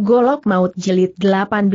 Golok Maut Jilid 18.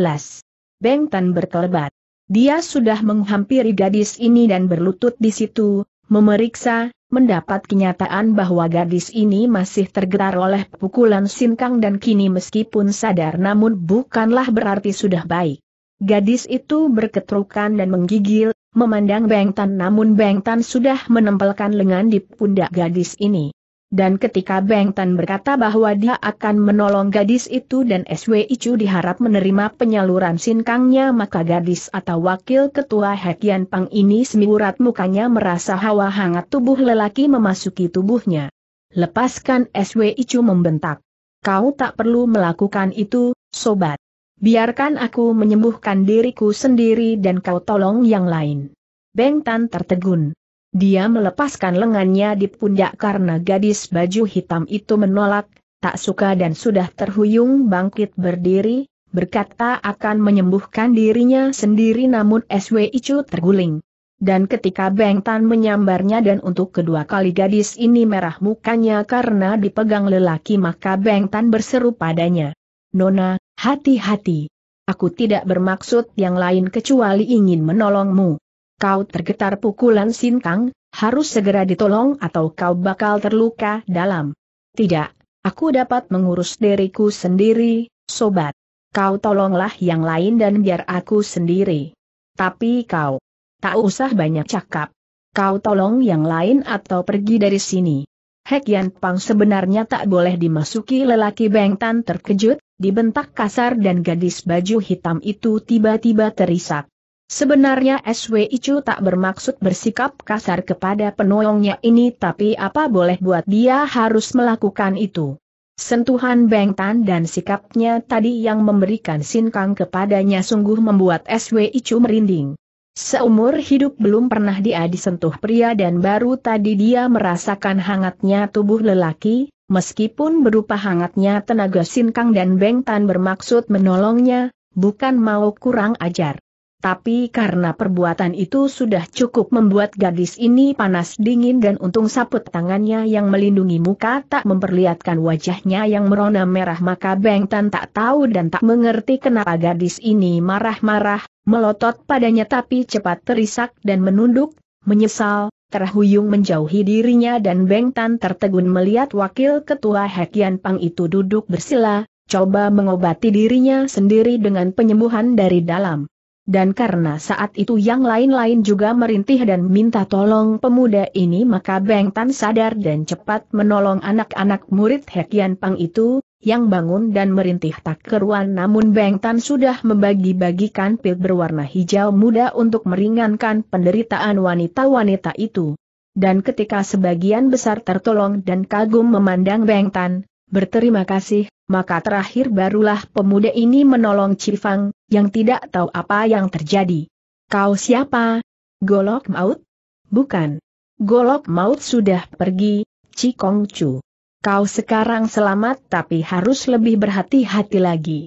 Beng Tan berkelebat. Dia sudah menghampiri gadis ini dan berlutut di situ, memeriksa, mendapat kenyataan bahwa gadis ini masih tergetar oleh pukulan sinkang dan kini meskipun sadar namun bukanlah berarti sudah baik. Gadis itu berketukan dan menggigil, memandang Beng Tan namun Beng Tan sudah menempelkan lengan di pundak gadis ini. Dan ketika Beng Tan berkata bahwa dia akan menolong gadis itu dan SW Icu diharap menerima penyaluran sinkangnya maka gadis atau wakil ketua Hekian Pang ini semiurat mukanya merasa hawa hangat tubuh lelaki memasuki tubuhnya. Lepaskan SW Icu membentak. Kau tak perlu melakukan itu, sobat. Biarkan aku menyembuhkan diriku sendiri dan kau tolong yang lain. Beng Tan tertegun. Dia melepaskan lengannya di pundak karena gadis baju hitam itu menolak, tak suka dan sudah terhuyung bangkit berdiri, berkata akan menyembuhkan dirinya sendiri namun SW itu terguling. Dan ketika Beng Tan menyambarnya dan untuk kedua kali gadis ini merah mukanya karena dipegang lelaki maka Beng Tan berseru padanya. Nona, hati-hati. Aku tidak bermaksud yang lain kecuali ingin menolongmu. Kau tergetar pukulan sinkang, harus segera ditolong atau kau bakal terluka dalam. Tidak, aku dapat mengurus diriku sendiri, sobat. Kau tolonglah yang lain dan biar aku sendiri. Tapi kau, tak usah banyak cakap. Kau tolong yang lain atau pergi dari sini. Hek Yan Pang sebenarnya tak boleh dimasuki lelaki Bengtan terkejut, dibentak kasar dan gadis baju hitam itu tiba-tiba terisak. Sebenarnya SW Icu tak bermaksud bersikap kasar kepada penolongnya ini tapi apa boleh buat dia harus melakukan itu. Sentuhan Beng Tan dan sikapnya tadi yang memberikan sinkang kepadanya sungguh membuat SW Icu merinding. Seumur hidup belum pernah dia disentuh pria dan baru tadi dia merasakan hangatnya tubuh lelaki, meskipun berupa hangatnya tenaga Sinkang dan Beng Tan bermaksud menolongnya, bukan mau kurang ajar. Tapi karena perbuatan itu sudah cukup membuat gadis ini panas dingin dan untung saput tangannya yang melindungi muka tak memperlihatkan wajahnya yang merona merah maka Beng Tan tak tahu dan tak mengerti kenapa gadis ini marah-marah, melotot padanya tapi cepat terisak dan menunduk, menyesal, terhuyung menjauhi dirinya dan Beng Tan tertegun melihat wakil ketua Hekian Pang itu duduk bersila, coba mengobati dirinya sendiri dengan penyembuhan dari dalam. Dan karena saat itu yang lain-lain juga merintih dan minta tolong pemuda ini maka Beng Tan sadar dan cepat menolong anak-anak murid Hekian Pang itu, yang bangun dan merintih tak keruan namun Beng Tan sudah membagi-bagikan pil berwarna hijau muda untuk meringankan penderitaan wanita-wanita itu. Dan ketika sebagian besar tertolong dan kagum memandang Beng Tan, berterima kasih, maka terakhir barulah pemuda ini menolong Cifang, yang tidak tahu apa yang terjadi. Kau siapa? Golok maut? Bukan. Golok maut sudah pergi, Cikong Chu. Kau sekarang selamat tapi harus lebih berhati-hati lagi.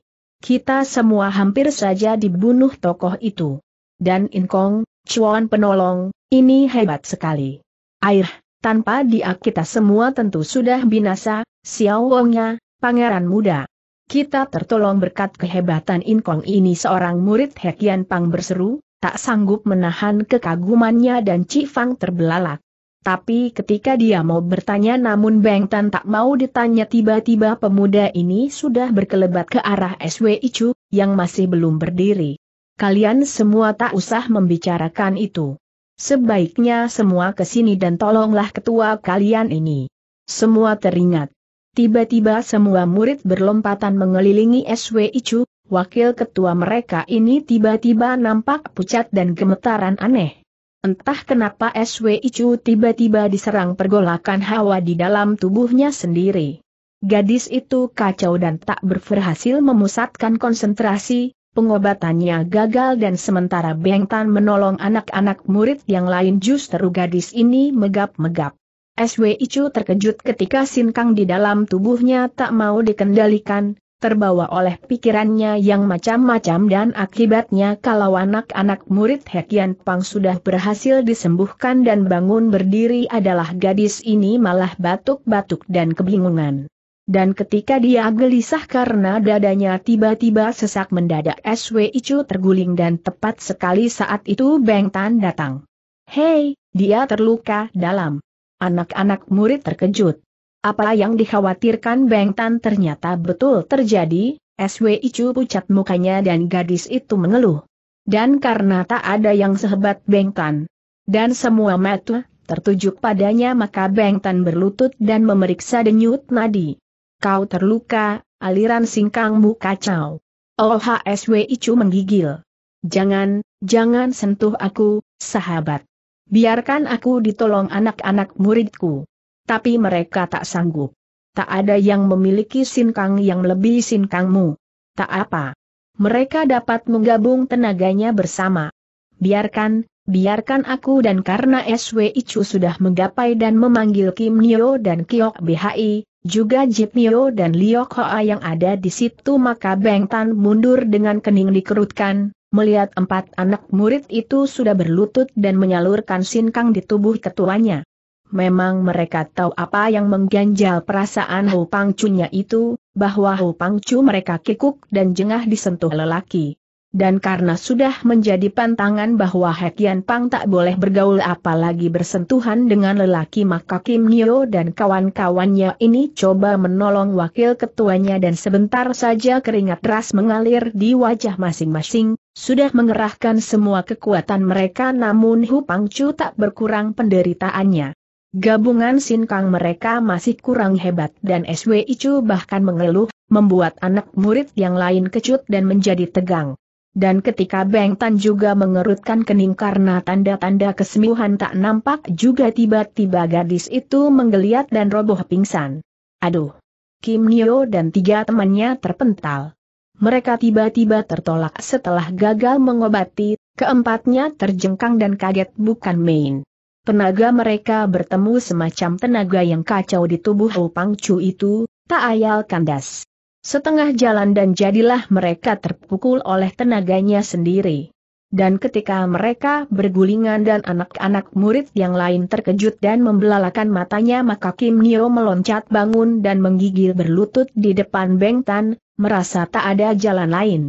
Kita semua hampir saja dibunuh tokoh itu. Dan Inkong, Chuan penolong, ini hebat sekali. Air, tanpa dia kita semua tentu sudah binasa, Xiao Wongnya, Pangeran Muda. Kita tertolong berkat kehebatan Inkong ini seorang murid Hekian Pang berseru, tak sanggup menahan kekagumannya dan Cifang terbelalak. Tapi ketika dia mau bertanya namun Beng Tan tak mau ditanya tiba-tiba pemuda ini sudah berkelebat ke arah SW Icu, yang masih belum berdiri. Kalian semua tak usah membicarakan itu. Sebaiknya semua kesini dan tolonglah ketua kalian ini. Semua teringat. Tiba-tiba semua murid berlompatan mengelilingi SW Icu, wakil ketua mereka ini tiba-tiba nampak pucat dan gemetaran aneh. Entah kenapa SW Icu tiba-tiba diserang pergolakan hawa di dalam tubuhnya sendiri. Gadis itu kacau dan tak berhasil memusatkan konsentrasi, pengobatannya gagal dan sementara Beng Tan menolong anak-anak murid yang lain justru gadis ini megap-megap. SW Icu terkejut ketika sinkang di dalam tubuhnya tak mau dikendalikan, terbawa oleh pikirannya yang macam-macam dan akibatnya kalau anak-anak murid Hekian Pang sudah berhasil disembuhkan dan bangun berdiri adalah gadis ini malah batuk-batuk dan kebingungan. Dan ketika dia gelisah karena dadanya tiba-tiba sesak mendadak SW Icu terguling dan tepat sekali saat itu Beng Tan datang. Hei, dia terluka dalam. Anak-anak murid terkejut. Apa yang dikhawatirkan Beng Tan ternyata betul terjadi, SW Icu pucat mukanya dan gadis itu mengeluh. Dan karena tak ada yang sehebat Beng Tan. Dan semua mata tertuju padanya maka Beng Tan berlutut dan memeriksa denyut nadi. Kau terluka, aliran singkangmu kacau. OHSW Icu menggigil. Jangan, jangan sentuh aku, sahabat. Biarkan aku ditolong anak-anak muridku. Tapi mereka tak sanggup. Tak ada yang memiliki sinkang yang lebih sinkangmu. Tak apa. Mereka dapat menggabung tenaganya bersama. Biarkan, biarkan aku dan karena SW Icu sudah menggapai dan memanggil Kim Nio dan Kiok BHI, juga Jip Nio dan Liok Hoa yang ada di situ maka Beng Tan mundur dengan kening dikerutkan, Melihat empat anak murid itu sudah berlutut dan menyalurkan sinkang di tubuh ketuanya. Memang mereka tahu apa yang mengganjal perasaan Hu Pangcunya itu, bahwa Hu Pangcu mereka kikuk dan jengah disentuh lelaki. Dan karena sudah menjadi pantangan bahwa Hekian Pang tak boleh bergaul apalagi bersentuhan dengan lelaki maka Kim Nio dan kawan-kawannya ini coba menolong wakil ketuanya dan sebentar saja keringat ras mengalir di wajah masing-masing, sudah mengerahkan semua kekuatan mereka namun Hu Pang Chu tak berkurang penderitaannya. Gabungan Kang mereka masih kurang hebat dan SW Chu bahkan mengeluh, membuat anak murid yang lain kecut dan menjadi tegang dan ketika Beng Tan juga mengerutkan kening karena tanda-tanda kesembuhan tak nampak juga tiba-tiba gadis itu menggeliat dan roboh pingsan. Aduh! Kim Nio dan tiga temannya terpental. Mereka tiba-tiba tertolak setelah gagal mengobati, keempatnya terjengkang dan kaget bukan main. Tenaga mereka bertemu semacam tenaga yang kacau di tubuh Upang Chu itu, tak ayal kandas setengah jalan dan jadilah mereka terpukul oleh tenaganya sendiri. Dan ketika mereka bergulingan dan anak-anak murid yang lain terkejut dan membelalakan matanya maka Kim Nio meloncat bangun dan menggigil berlutut di depan Beng Tan, merasa tak ada jalan lain.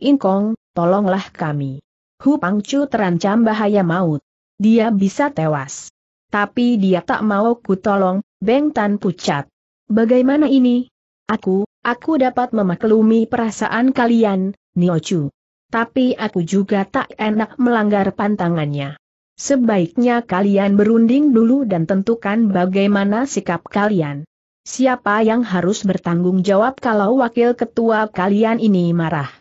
Ingkong, tolonglah kami. Hu Pang Chu terancam bahaya maut. Dia bisa tewas. Tapi dia tak mau ku tolong, Beng Tan pucat. Bagaimana ini? Aku, Aku dapat memaklumi perasaan kalian, Niochu. Tapi aku juga tak enak melanggar pantangannya. Sebaiknya kalian berunding dulu dan tentukan bagaimana sikap kalian. Siapa yang harus bertanggung jawab kalau wakil ketua kalian ini marah?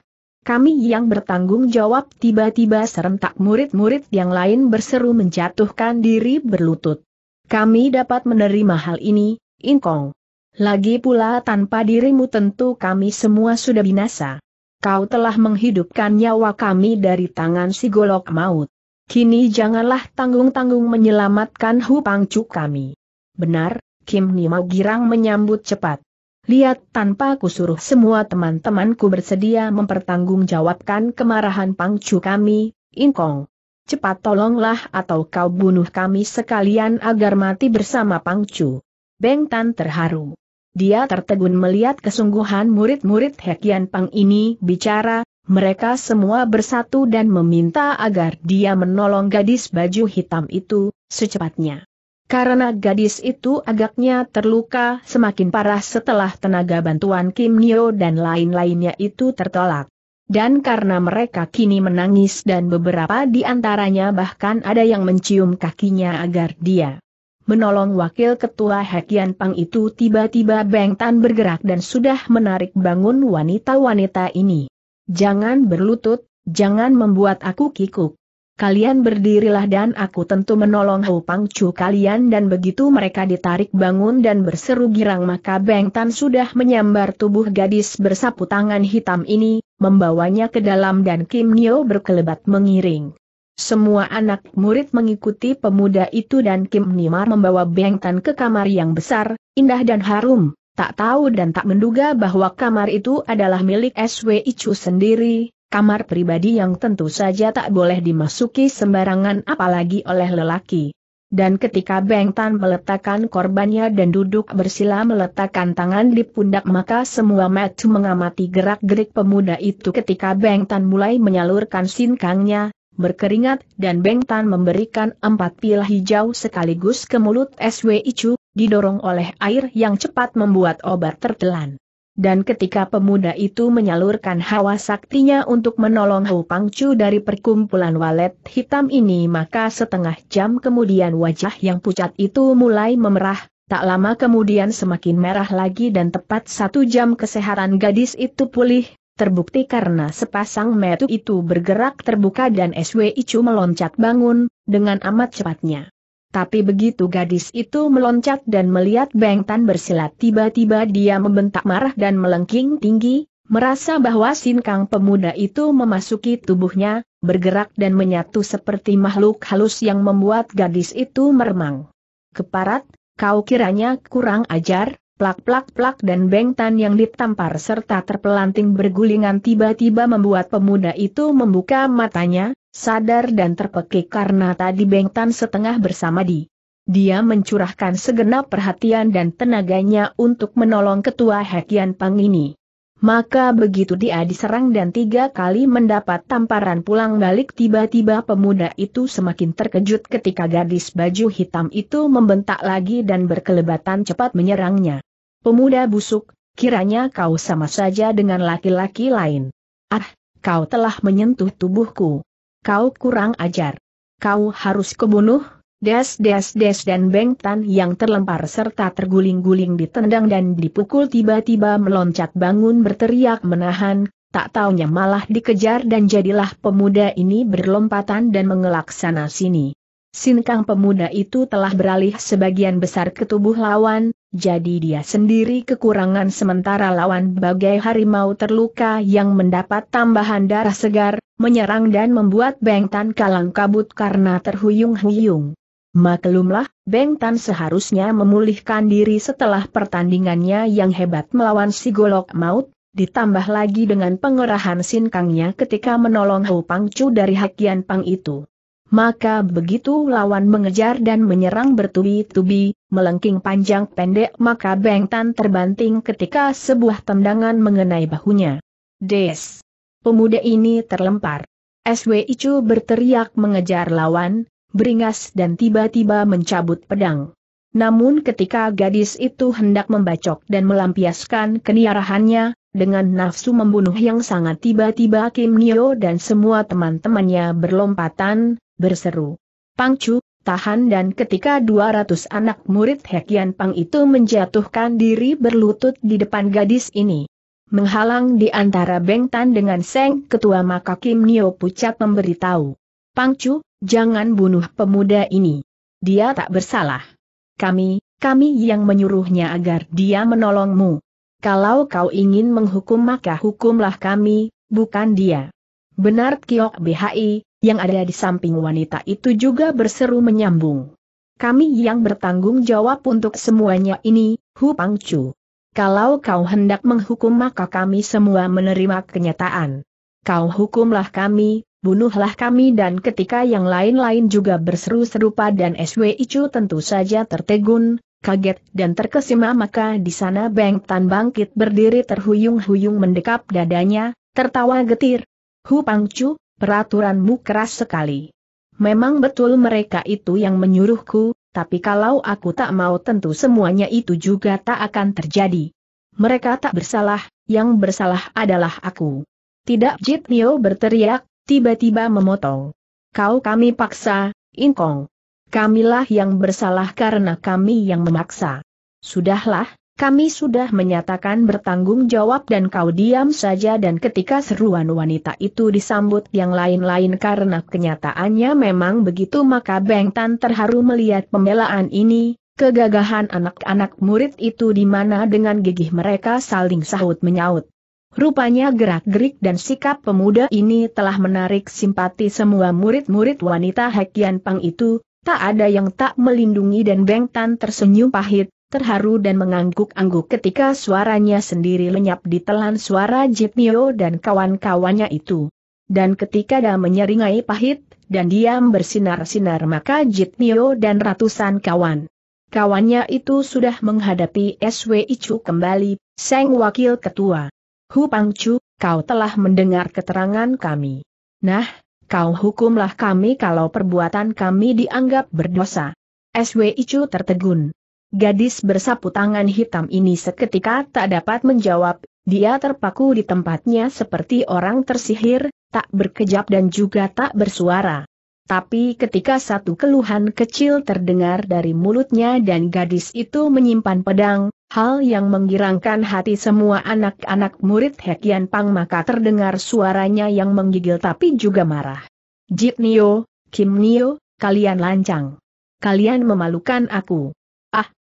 Kami yang bertanggung jawab tiba-tiba serentak murid-murid yang lain berseru menjatuhkan diri berlutut. Kami dapat menerima hal ini, Inkong. Lagi pula tanpa dirimu tentu kami semua sudah binasa. Kau telah menghidupkan nyawa kami dari tangan si golok maut. Kini janganlah tanggung-tanggung menyelamatkan hupangcu kami. Benar, Kim Nimau girang menyambut cepat. Lihat tanpa kusuruh suruh semua teman-temanku bersedia mempertanggungjawabkan kemarahan pangcu kami, Inkong. Cepat tolonglah atau kau bunuh kami sekalian agar mati bersama pangcu. Beng Tan terharu. Dia tertegun melihat kesungguhan murid-murid Hekian Pang ini bicara, mereka semua bersatu dan meminta agar dia menolong gadis baju hitam itu, secepatnya. Karena gadis itu agaknya terluka semakin parah setelah tenaga bantuan Kim Nyo dan lain-lainnya itu tertolak. Dan karena mereka kini menangis dan beberapa di antaranya bahkan ada yang mencium kakinya agar dia menolong Wakil Ketua Hakian Pang itu tiba-tiba Beng Tan bergerak dan sudah menarik bangun wanita-wanita ini. Jangan berlutut, jangan membuat aku kikuk. Kalian berdirilah dan aku tentu menolong Hou Chu kalian dan begitu mereka ditarik bangun dan berseru girang maka Beng Tan sudah menyambar tubuh gadis bersapu tangan hitam ini, membawanya ke dalam dan Kim Nio berkelebat mengiring. Semua anak murid mengikuti pemuda itu dan Kim Nimar membawa Beng Tan ke kamar yang besar, indah dan harum. Tak tahu dan tak menduga bahwa kamar itu adalah milik SW Ichu sendiri, kamar pribadi yang tentu saja tak boleh dimasuki sembarangan apalagi oleh lelaki. Dan ketika Beng Tan meletakkan korbannya dan duduk bersila meletakkan tangan di pundak maka semua mata mengamati gerak-gerik pemuda itu ketika Beng Tan mulai menyalurkan sinkangnya, berkeringat, dan Beng Tan memberikan empat pil hijau sekaligus ke mulut SW Icu, didorong oleh air yang cepat membuat obat tertelan. Dan ketika pemuda itu menyalurkan hawa saktinya untuk menolong Hu Pangcu dari perkumpulan walet hitam ini maka setengah jam kemudian wajah yang pucat itu mulai memerah, tak lama kemudian semakin merah lagi dan tepat satu jam kesehatan gadis itu pulih, terbukti karena sepasang metu itu bergerak terbuka dan SW Icu meloncat bangun, dengan amat cepatnya. Tapi begitu gadis itu meloncat dan melihat Beng Tan bersilat tiba-tiba dia membentak marah dan melengking tinggi, merasa bahwa Kang pemuda itu memasuki tubuhnya, bergerak dan menyatu seperti makhluk halus yang membuat gadis itu meremang. Keparat, kau kiranya kurang ajar, plak-plak-plak dan bengtan yang ditampar serta terpelanting bergulingan tiba-tiba membuat pemuda itu membuka matanya, sadar dan terpekik karena tadi bengtan setengah bersama di. Dia mencurahkan segenap perhatian dan tenaganya untuk menolong ketua Hekian Pang ini. Maka begitu dia diserang dan tiga kali mendapat tamparan pulang balik tiba-tiba pemuda itu semakin terkejut ketika gadis baju hitam itu membentak lagi dan berkelebatan cepat menyerangnya. Pemuda busuk, kiranya kau sama saja dengan laki-laki lain. Ah, kau telah menyentuh tubuhku. Kau kurang ajar. Kau harus kebunuh, des des des dan Tan yang terlempar serta terguling-guling ditendang dan dipukul tiba-tiba meloncat bangun berteriak menahan, tak taunya malah dikejar dan jadilah pemuda ini berlompatan dan mengelak sana sini. Sinkang pemuda itu telah beralih sebagian besar ke tubuh lawan, jadi dia sendiri kekurangan sementara lawan bagai harimau terluka yang mendapat tambahan darah segar, menyerang dan membuat Beng Tan kalang kabut karena terhuyung-huyung. Maklumlah, Beng Tan seharusnya memulihkan diri setelah pertandingannya yang hebat melawan si Golok Maut, ditambah lagi dengan pengerahan sinkangnya ketika menolong Hou Pangcu dari Hakian Pang itu. Maka begitu lawan mengejar dan menyerang bertubi-tubi, melengking panjang pendek maka Beng Tan terbanting ketika sebuah tendangan mengenai bahunya. Des! Pemuda ini terlempar. SW Icu berteriak mengejar lawan, beringas dan tiba-tiba mencabut pedang. Namun ketika gadis itu hendak membacok dan melampiaskan keniarahannya, dengan nafsu membunuh yang sangat tiba-tiba Kim Nio dan semua teman-temannya berlompatan, berseru. Pangcu, tahan dan ketika 200 anak murid Hekian Pang itu menjatuhkan diri berlutut di depan gadis ini. Menghalang di antara Beng Tan dengan Seng Ketua maka Kim Nio Pucat memberitahu. Pangcu, jangan bunuh pemuda ini. Dia tak bersalah. Kami, kami yang menyuruhnya agar dia menolongmu. Kalau kau ingin menghukum maka hukumlah kami, bukan dia. Benar Kiok BHI, yang ada di samping wanita itu juga berseru menyambung. Kami yang bertanggung jawab untuk semuanya ini, Hu Pangcu. Kalau kau hendak menghukum maka kami semua menerima kenyataan. Kau hukumlah kami, bunuhlah kami dan ketika yang lain-lain juga berseru serupa dan SW Icu tentu saja tertegun, kaget dan terkesima maka di sana Beng Tan bangkit berdiri terhuyung-huyung mendekap dadanya, tertawa getir. Hu Pangcu, Peraturanmu keras sekali. Memang betul mereka itu yang menyuruhku, tapi kalau aku tak mau tentu semuanya itu juga tak akan terjadi. Mereka tak bersalah, yang bersalah adalah aku. Tidak Jit Nio berteriak, tiba-tiba memotong. Kau kami paksa, Inkong. Kamilah yang bersalah karena kami yang memaksa. Sudahlah, kami sudah menyatakan bertanggung jawab dan kau diam saja dan ketika seruan wanita itu disambut yang lain-lain karena kenyataannya memang begitu maka Beng Tan terharu melihat pembelaan ini, kegagahan anak-anak murid itu di mana dengan gigih mereka saling sahut menyaut. Rupanya gerak-gerik dan sikap pemuda ini telah menarik simpati semua murid-murid wanita Hekian Pang itu, tak ada yang tak melindungi dan Beng Tan tersenyum pahit, terharu dan mengangguk-angguk ketika suaranya sendiri lenyap di telan suara Jitnio dan kawan-kawannya itu. Dan ketika dia menyeringai pahit, dan diam bersinar-sinar maka Jit Jitnio dan ratusan kawan. Kawannya itu sudah menghadapi SW Icu kembali, Seng Wakil Ketua. Hu Pangcu, kau telah mendengar keterangan kami. Nah, kau hukumlah kami kalau perbuatan kami dianggap berdosa. SW Icu tertegun. Gadis bersapu tangan hitam ini seketika tak dapat menjawab, dia terpaku di tempatnya seperti orang tersihir, tak berkejap dan juga tak bersuara. Tapi ketika satu keluhan kecil terdengar dari mulutnya dan gadis itu menyimpan pedang, hal yang menggirangkan hati semua anak-anak murid Hekian Pang maka terdengar suaranya yang menggigil tapi juga marah. Jip Nio, Kim Nio, kalian lancang. Kalian memalukan aku.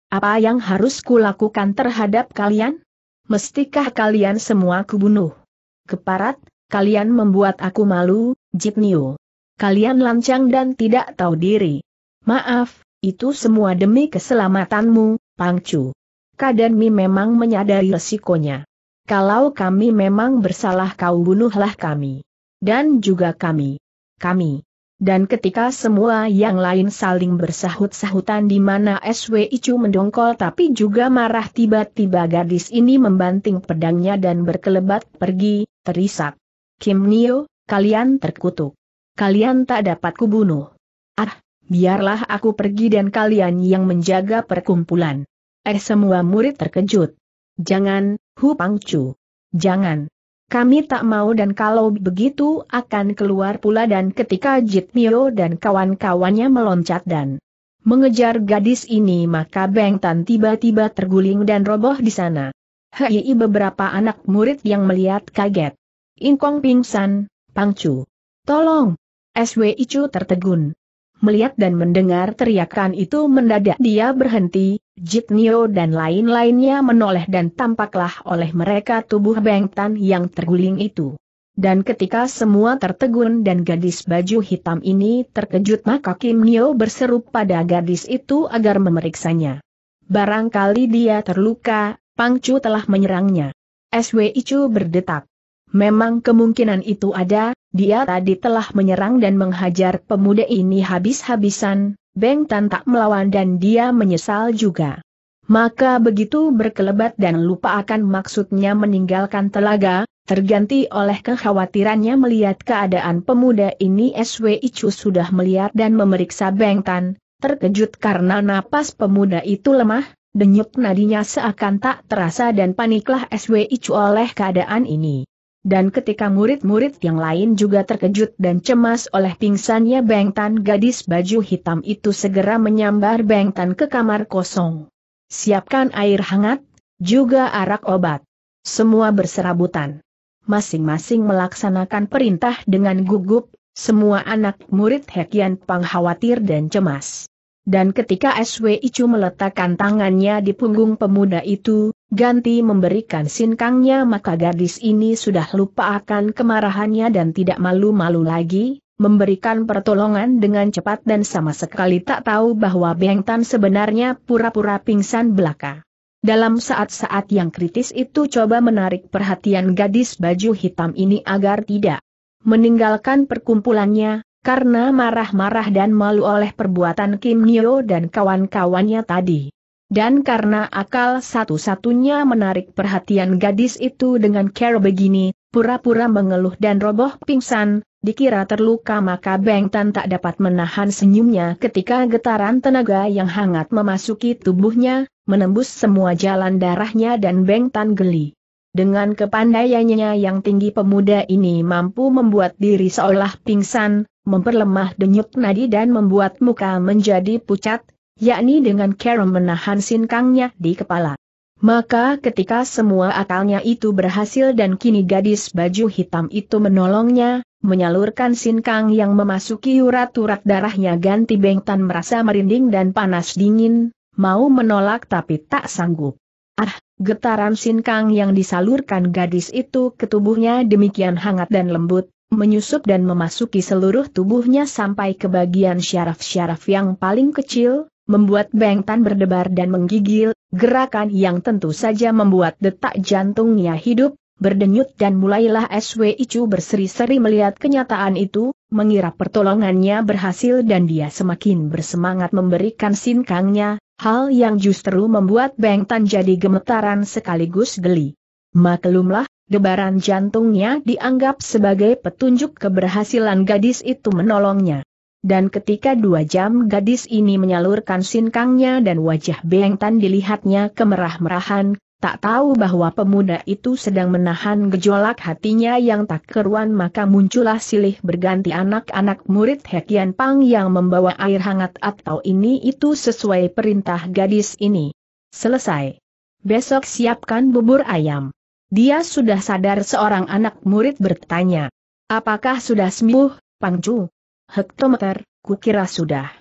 Apa yang harus kulakukan terhadap kalian? Mestikah kalian semua kubunuh? Keparat, kalian membuat aku malu, Niu. Kalian lancang dan tidak tahu diri. Maaf, itu semua demi keselamatanmu, Pangcu. Kadanmi memang menyadari resikonya. Kalau kami memang bersalah kau bunuhlah kami. Dan juga kami. Kami. Dan ketika semua yang lain saling bersahut-sahutan di mana SW Icu mendongkol tapi juga marah tiba-tiba gadis ini membanting pedangnya dan berkelebat pergi, terisak. Kim Nio, kalian terkutuk. Kalian tak dapat kubunuh. Ah, biarlah aku pergi dan kalian yang menjaga perkumpulan. Eh semua murid terkejut. Jangan, Hu Pangcu. Jangan. Kami tak mau dan kalau begitu akan keluar pula dan ketika Jit Mio dan kawan-kawannya meloncat dan mengejar gadis ini maka Beng Tan tiba-tiba terguling dan roboh di sana. Hei beberapa anak murid yang melihat kaget. Ingkong pingsan, Pangcu. Tolong. SW Icu tertegun. Melihat dan mendengar teriakan itu mendadak dia berhenti, Jit Nio dan lain-lainnya menoleh dan tampaklah oleh mereka tubuh bengtan yang terguling itu. Dan ketika semua tertegun dan gadis baju hitam ini terkejut maka Kim Nio berseru pada gadis itu agar memeriksanya. Barangkali dia terluka, Pangcu telah menyerangnya. SW Icu berdetak. Memang kemungkinan itu ada, dia tadi telah menyerang dan menghajar pemuda ini habis-habisan, Beng Tan tak melawan dan dia menyesal juga. Maka begitu berkelebat dan lupa akan maksudnya meninggalkan telaga, terganti oleh kekhawatirannya melihat keadaan pemuda ini SW Icu sudah melihat dan memeriksa Beng Tan, terkejut karena napas pemuda itu lemah, denyut nadinya seakan tak terasa dan paniklah SW Icu oleh keadaan ini. Dan ketika murid-murid yang lain juga terkejut dan cemas oleh pingsannya Bengtan gadis baju hitam itu segera menyambar Bengtan ke kamar kosong. Siapkan air hangat, juga arak obat. Semua berserabutan. Masing-masing melaksanakan perintah dengan gugup, semua anak murid Hekian Pang khawatir dan cemas. Dan ketika SW Icu meletakkan tangannya di punggung pemuda itu, ganti memberikan sinkangnya maka gadis ini sudah lupa akan kemarahannya dan tidak malu-malu lagi, memberikan pertolongan dengan cepat dan sama sekali tak tahu bahwa Beng Tan sebenarnya pura-pura pingsan belaka. Dalam saat-saat yang kritis itu coba menarik perhatian gadis baju hitam ini agar tidak meninggalkan perkumpulannya, karena marah-marah dan malu oleh perbuatan Kim Nyo dan kawan-kawannya tadi. Dan karena akal satu-satunya menarik perhatian gadis itu dengan cara begini, pura-pura mengeluh dan roboh pingsan, dikira terluka maka Beng Tan tak dapat menahan senyumnya ketika getaran tenaga yang hangat memasuki tubuhnya, menembus semua jalan darahnya dan Beng Tan geli. Dengan kepandaiannya yang tinggi pemuda ini mampu membuat diri seolah pingsan, memperlemah denyut nadi dan membuat muka menjadi pucat, yakni dengan cara menahan sinkangnya di kepala. Maka ketika semua akalnya itu berhasil dan kini gadis baju hitam itu menolongnya, menyalurkan sinkang yang memasuki urat-urat darahnya ganti bengtan merasa merinding dan panas dingin, mau menolak tapi tak sanggup. Ah, Getaran sinkang yang disalurkan gadis itu ke tubuhnya demikian hangat dan lembut, menyusup dan memasuki seluruh tubuhnya sampai ke bagian syaraf-syaraf yang paling kecil, membuat Beng Tan berdebar dan menggigil, gerakan yang tentu saja membuat detak jantungnya hidup, berdenyut dan mulailah SW Icu berseri-seri melihat kenyataan itu, mengira pertolongannya berhasil dan dia semakin bersemangat memberikan sinkangnya, hal yang justru membuat Beng Tan jadi gemetaran sekaligus geli. Maklumlah, debaran jantungnya dianggap sebagai petunjuk keberhasilan gadis itu menolongnya. Dan ketika dua jam gadis ini menyalurkan sinkangnya dan wajah Beng Tan dilihatnya kemerah-merahan, tak tahu bahwa pemuda itu sedang menahan gejolak hatinya yang tak keruan maka muncullah silih berganti anak-anak murid Hekian Pang yang membawa air hangat atau ini itu sesuai perintah gadis ini. Selesai. Besok siapkan bubur ayam. Dia sudah sadar seorang anak murid bertanya. Apakah sudah sembuh, Pangcu? Hektometer, kukira sudah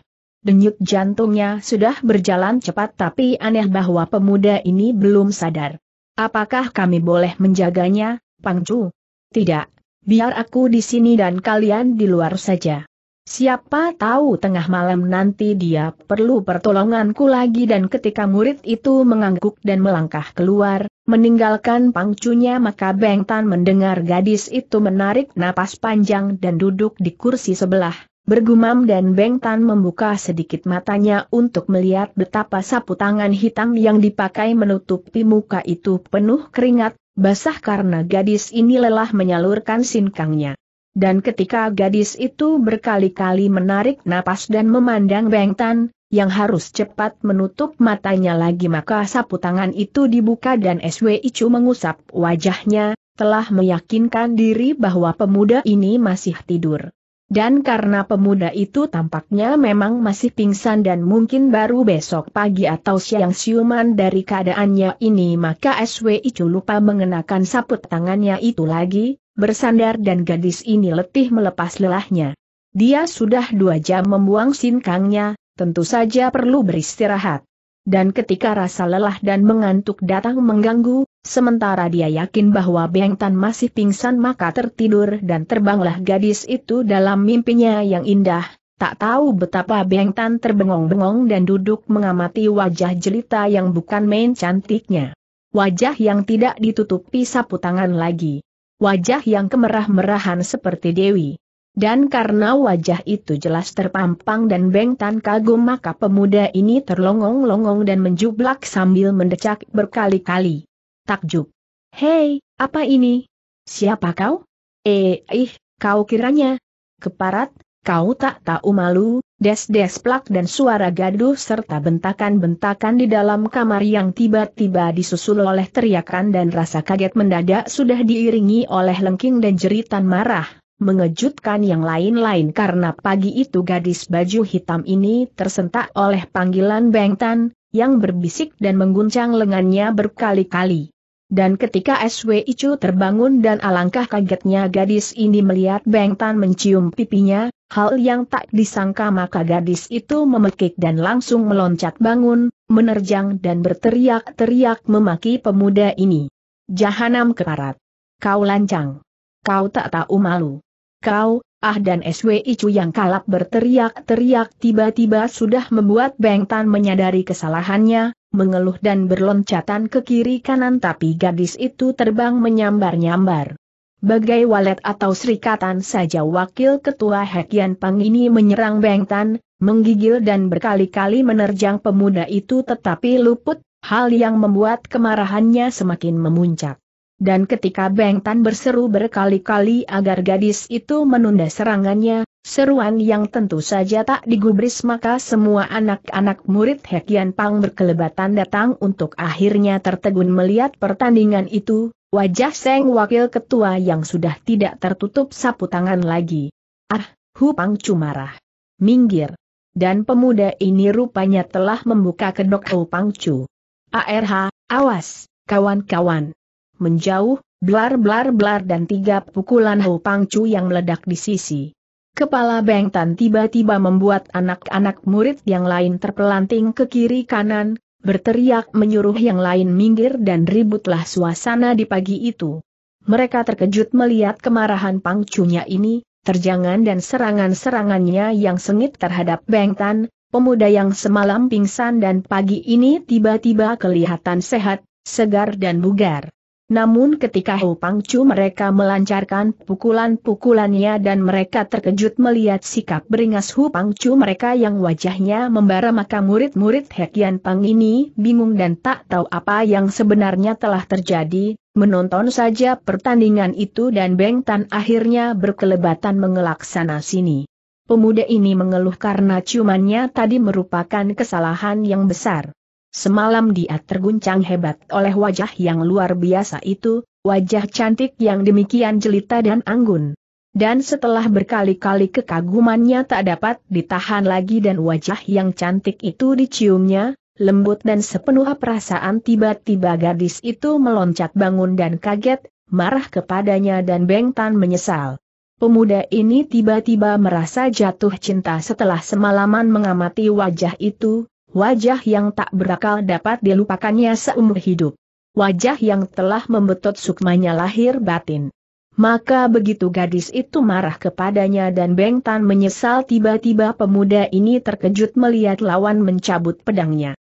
denyut jantungnya sudah berjalan cepat tapi aneh bahwa pemuda ini belum sadar. Apakah kami boleh menjaganya, Pangcu? Tidak, biar aku di sini dan kalian di luar saja. Siapa tahu tengah malam nanti dia perlu pertolonganku lagi dan ketika murid itu mengangguk dan melangkah keluar, meninggalkan pangcunya maka Bengtan mendengar gadis itu menarik napas panjang dan duduk di kursi sebelah. Bergumam dan Beng Tan membuka sedikit matanya untuk melihat betapa sapu tangan hitam yang dipakai menutupi muka itu penuh keringat, basah karena gadis ini lelah menyalurkan sinkangnya. Dan ketika gadis itu berkali-kali menarik napas dan memandang Beng Tan, yang harus cepat menutup matanya lagi maka sapu tangan itu dibuka dan SW Icu mengusap wajahnya, telah meyakinkan diri bahwa pemuda ini masih tidur. Dan karena pemuda itu tampaknya memang masih pingsan dan mungkin baru besok pagi atau siang siuman dari keadaannya ini maka SW itu lupa mengenakan saput tangannya itu lagi, bersandar dan gadis ini letih melepas lelahnya. Dia sudah dua jam membuang sinkangnya, tentu saja perlu beristirahat. Dan ketika rasa lelah dan mengantuk datang mengganggu, Sementara dia yakin bahwa Beng Tan masih pingsan maka tertidur dan terbanglah gadis itu dalam mimpinya yang indah, tak tahu betapa Beng Tan terbengong-bengong dan duduk mengamati wajah jelita yang bukan main cantiknya. Wajah yang tidak ditutupi sapu tangan lagi. Wajah yang kemerah-merahan seperti Dewi. Dan karena wajah itu jelas terpampang dan Beng Tan kagum maka pemuda ini terlongong-longong dan menjublak sambil mendecak berkali-kali takjub. Hei, apa ini? Siapa kau? Eh, ih, kau kiranya? Keparat, kau tak tahu malu, des-des plak dan suara gaduh serta bentakan-bentakan di dalam kamar yang tiba-tiba disusul oleh teriakan dan rasa kaget mendadak sudah diiringi oleh lengking dan jeritan marah mengejutkan yang lain-lain karena pagi itu gadis baju hitam ini tersentak oleh panggilan Bengtan, yang berbisik dan mengguncang lengannya berkali-kali. Dan ketika SW Icu terbangun dan alangkah kagetnya gadis ini melihat Beng Tan mencium pipinya, hal yang tak disangka maka gadis itu memekik dan langsung meloncat bangun, menerjang dan berteriak-teriak memaki pemuda ini. Jahanam keparat. Kau lancang. Kau tak tahu malu. Kau, ah dan SW Icu yang kalap berteriak-teriak tiba-tiba sudah membuat Beng Tan menyadari kesalahannya, mengeluh dan berloncatan ke kiri kanan tapi gadis itu terbang menyambar-nyambar. Bagai walet atau serikatan saja wakil ketua Hekian Pang ini menyerang Bengtan, menggigil dan berkali-kali menerjang pemuda itu tetapi luput, hal yang membuat kemarahannya semakin memuncak. Dan ketika Bengtan berseru berkali-kali agar gadis itu menunda serangannya, Seruan yang tentu saja tak digubris maka semua anak-anak murid Hekian Pang berkelebatan datang untuk akhirnya tertegun melihat pertandingan itu, wajah Seng Wakil Ketua yang sudah tidak tertutup sapu tangan lagi. Ah, Hu Pang Cumarah. Minggir. Dan pemuda ini rupanya telah membuka kedok Hu Pang Cu. ARH, awas, kawan-kawan. Menjauh, blar blar blar dan tiga pukulan Hu Pang Cu yang meledak di sisi Kepala Beng Tan tiba-tiba membuat anak-anak murid yang lain terpelanting ke kiri kanan, berteriak menyuruh yang lain minggir dan ributlah suasana di pagi itu. Mereka terkejut melihat kemarahan pangcunya ini, terjangan dan serangan-serangannya yang sengit terhadap Beng Tan, pemuda yang semalam pingsan dan pagi ini tiba-tiba kelihatan sehat, segar dan bugar. Namun ketika Ho Chu mereka melancarkan pukulan-pukulannya dan mereka terkejut melihat sikap beringas Ho Chu mereka yang wajahnya membara maka murid-murid Hekian Pang ini bingung dan tak tahu apa yang sebenarnya telah terjadi, menonton saja pertandingan itu dan Beng Tan akhirnya berkelebatan mengelak sana sini. Pemuda ini mengeluh karena ciumannya tadi merupakan kesalahan yang besar. Semalam dia terguncang hebat oleh wajah yang luar biasa itu, wajah cantik yang demikian jelita dan anggun. Dan setelah berkali-kali kekagumannya tak dapat ditahan lagi dan wajah yang cantik itu diciumnya, lembut dan sepenuh perasaan tiba-tiba gadis itu meloncat bangun dan kaget, marah kepadanya dan bengtan menyesal. Pemuda ini tiba-tiba merasa jatuh cinta setelah semalaman mengamati wajah itu, Wajah yang tak berakal dapat dilupakannya seumur hidup. Wajah yang telah membetot sukmanya lahir batin. Maka begitu gadis itu marah kepadanya dan Beng Tan menyesal tiba-tiba pemuda ini terkejut melihat lawan mencabut pedangnya.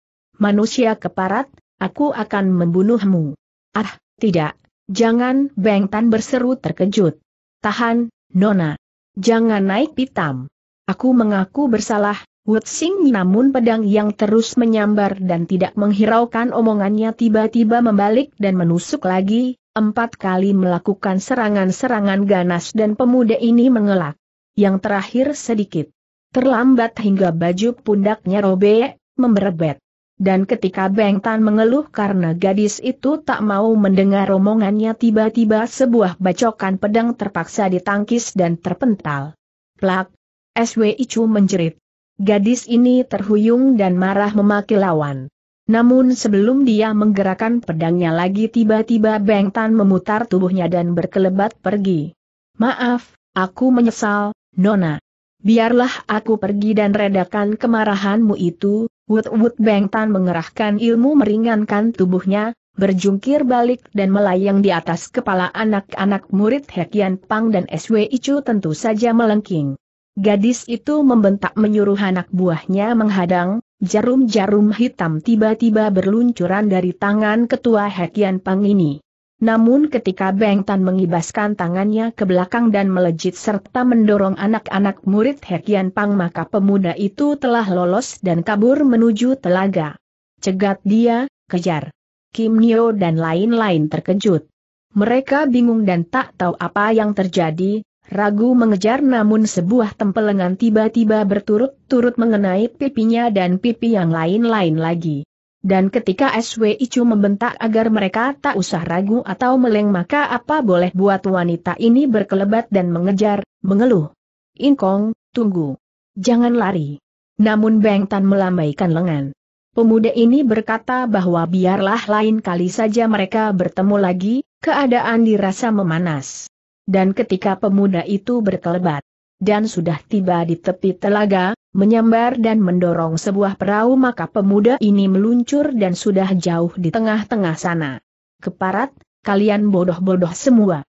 Manusia keparat, aku akan membunuhmu. Ah, tidak, jangan Beng Tan berseru terkejut. Tahan, Nona. Jangan naik pitam. Aku mengaku bersalah, Wutsing namun pedang yang terus menyambar dan tidak menghiraukan omongannya tiba-tiba membalik dan menusuk lagi, empat kali melakukan serangan-serangan ganas dan pemuda ini mengelak. Yang terakhir sedikit. Terlambat hingga baju pundaknya robek, memberebet. Dan ketika Beng Tan mengeluh karena gadis itu tak mau mendengar omongannya tiba-tiba sebuah bacokan pedang terpaksa ditangkis dan terpental. Plak! SW Icu menjerit. Gadis ini terhuyung dan marah memaki lawan. Namun sebelum dia menggerakkan pedangnya lagi tiba-tiba Beng Tan memutar tubuhnya dan berkelebat pergi. Maaf, aku menyesal, Nona. Biarlah aku pergi dan redakan kemarahanmu itu, Wut Wut Beng Tan mengerahkan ilmu meringankan tubuhnya, berjungkir balik dan melayang di atas kepala anak-anak murid Hekian Pang dan SW Icu tentu saja melengking. Gadis itu membentak menyuruh anak buahnya menghadang, jarum-jarum hitam tiba-tiba berluncuran dari tangan ketua Hekian Pang ini. Namun ketika Beng Tan mengibaskan tangannya ke belakang dan melejit serta mendorong anak-anak murid Hekian Pang maka pemuda itu telah lolos dan kabur menuju telaga. Cegat dia, kejar. Kim Nio dan lain-lain terkejut. Mereka bingung dan tak tahu apa yang terjadi, Ragu mengejar namun sebuah tempelengan tiba-tiba berturut-turut mengenai pipinya dan pipi yang lain-lain lagi. Dan ketika SW Icu membentak agar mereka tak usah ragu atau meleng maka apa boleh buat wanita ini berkelebat dan mengejar, mengeluh. Inkong, tunggu. Jangan lari. Namun Beng Tan melambaikan lengan. Pemuda ini berkata bahwa biarlah lain kali saja mereka bertemu lagi, keadaan dirasa memanas dan ketika pemuda itu berkelebat dan sudah tiba di tepi telaga, menyambar dan mendorong sebuah perahu maka pemuda ini meluncur dan sudah jauh di tengah-tengah sana. Keparat, kalian bodoh-bodoh semua.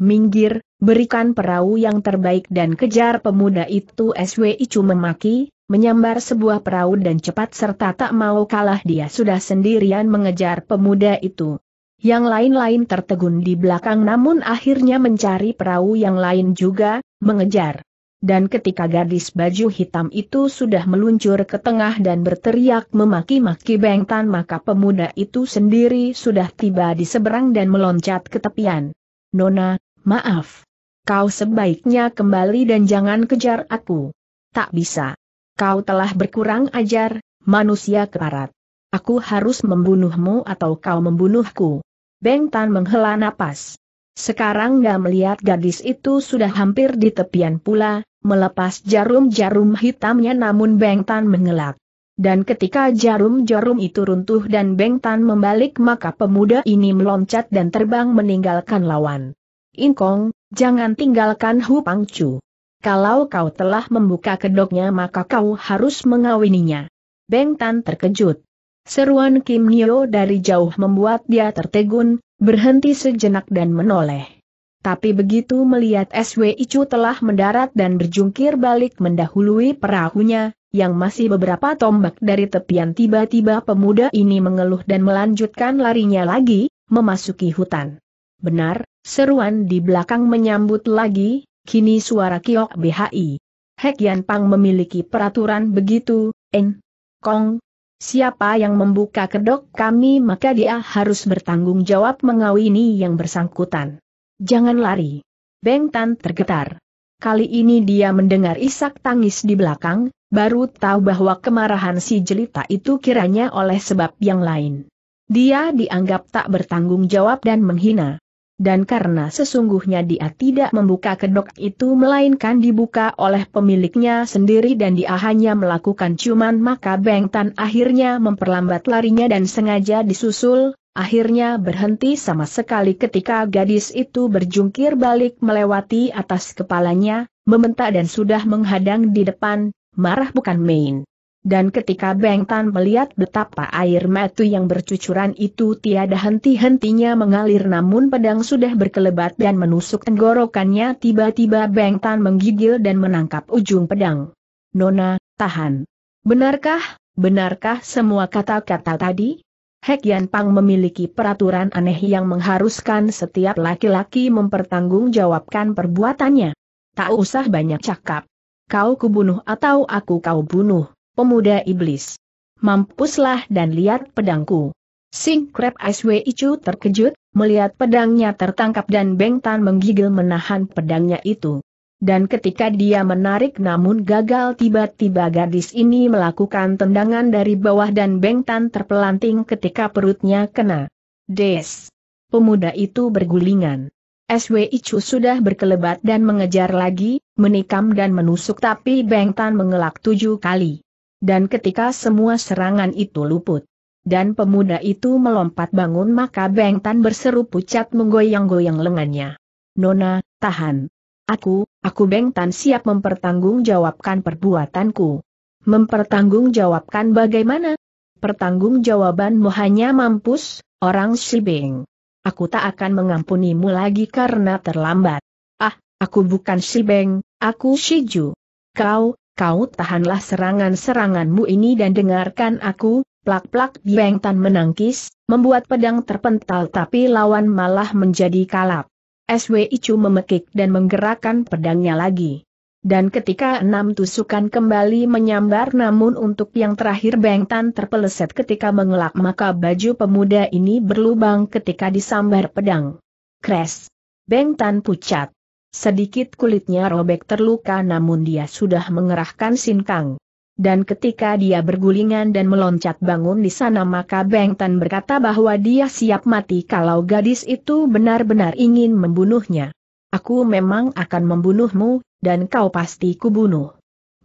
Minggir, berikan perahu yang terbaik dan kejar pemuda itu SW Icu memaki, menyambar sebuah perahu dan cepat serta tak mau kalah dia sudah sendirian mengejar pemuda itu. Yang lain-lain tertegun di belakang namun akhirnya mencari perahu yang lain juga, mengejar. Dan ketika gadis baju hitam itu sudah meluncur ke tengah dan berteriak memaki-maki Beng maka pemuda itu sendiri sudah tiba di seberang dan meloncat ke tepian. Nona, maaf. Kau sebaiknya kembali dan jangan kejar aku. Tak bisa. Kau telah berkurang ajar, manusia keparat. Aku harus membunuhmu atau kau membunuhku. Beng Tan menghela napas. Sekarang gak melihat gadis itu sudah hampir di tepian pula, melepas jarum-jarum hitamnya namun Beng Tan mengelak. Dan ketika jarum-jarum itu runtuh dan Beng Tan membalik maka pemuda ini meloncat dan terbang meninggalkan lawan. Inkong, jangan tinggalkan Hu Pangcu. Kalau kau telah membuka kedoknya maka kau harus mengawininya. Beng Tan terkejut. Seruan Kim Nyo dari jauh membuat dia tertegun, berhenti sejenak dan menoleh. Tapi begitu melihat SW Icu telah mendarat dan berjungkir balik mendahului perahunya, yang masih beberapa tombak dari tepian tiba-tiba pemuda ini mengeluh dan melanjutkan larinya lagi, memasuki hutan. Benar, seruan di belakang menyambut lagi, kini suara kiok BHI. Hek Yan Pang memiliki peraturan begitu, Eng. Kong, Siapa yang membuka kedok kami maka dia harus bertanggung jawab mengawini yang bersangkutan. Jangan lari. Beng Tan tergetar. Kali ini dia mendengar isak tangis di belakang, baru tahu bahwa kemarahan si jelita itu kiranya oleh sebab yang lain. Dia dianggap tak bertanggung jawab dan menghina dan karena sesungguhnya dia tidak membuka kedok itu melainkan dibuka oleh pemiliknya sendiri dan dia hanya melakukan cuman maka Beng Tan akhirnya memperlambat larinya dan sengaja disusul, akhirnya berhenti sama sekali ketika gadis itu berjungkir balik melewati atas kepalanya, membentak dan sudah menghadang di depan, marah bukan main. Dan ketika Beng Tan melihat betapa air mata yang bercucuran itu tiada henti-hentinya mengalir namun pedang sudah berkelebat dan menusuk tenggorokannya tiba-tiba Beng Tan menggigil dan menangkap ujung pedang. Nona, tahan. Benarkah, benarkah semua kata-kata tadi? Hek Yan Pang memiliki peraturan aneh yang mengharuskan setiap laki-laki mempertanggungjawabkan perbuatannya. Tak usah banyak cakap. Kau kubunuh atau aku kau bunuh pemuda iblis. Mampuslah dan lihat pedangku. Sing Krep Aswe Icu terkejut, melihat pedangnya tertangkap dan Bengtan menggigil menahan pedangnya itu. Dan ketika dia menarik namun gagal tiba-tiba gadis ini melakukan tendangan dari bawah dan Bengtan terpelanting ketika perutnya kena. Des. Pemuda itu bergulingan. SW Icu sudah berkelebat dan mengejar lagi, menikam dan menusuk tapi Bengtan mengelak tujuh kali. Dan ketika semua serangan itu luput, dan pemuda itu melompat bangun maka Beng Tan berseru pucat menggoyang-goyang lengannya. Nona, tahan. Aku, aku Beng Tan siap mempertanggungjawabkan perbuatanku. Mempertanggungjawabkan bagaimana? Pertanggungjawabanmu hanya mampus, orang si Beng. Aku tak akan mengampunimu lagi karena terlambat. Ah, aku bukan si Beng, aku si Ju. Kau, kau tahanlah serangan-seranganmu ini dan dengarkan aku, plak-plak Beng Tan menangkis, membuat pedang terpental tapi lawan malah menjadi kalap. SW Icu memekik dan menggerakkan pedangnya lagi. Dan ketika enam tusukan kembali menyambar namun untuk yang terakhir Beng Tan terpeleset ketika mengelak maka baju pemuda ini berlubang ketika disambar pedang. Kres. Beng Tan pucat. Sedikit kulitnya robek terluka namun dia sudah mengerahkan sinkang. Dan ketika dia bergulingan dan meloncat bangun di sana maka Bengtan berkata bahwa dia siap mati kalau gadis itu benar-benar ingin membunuhnya. Aku memang akan membunuhmu, dan kau pasti kubunuh.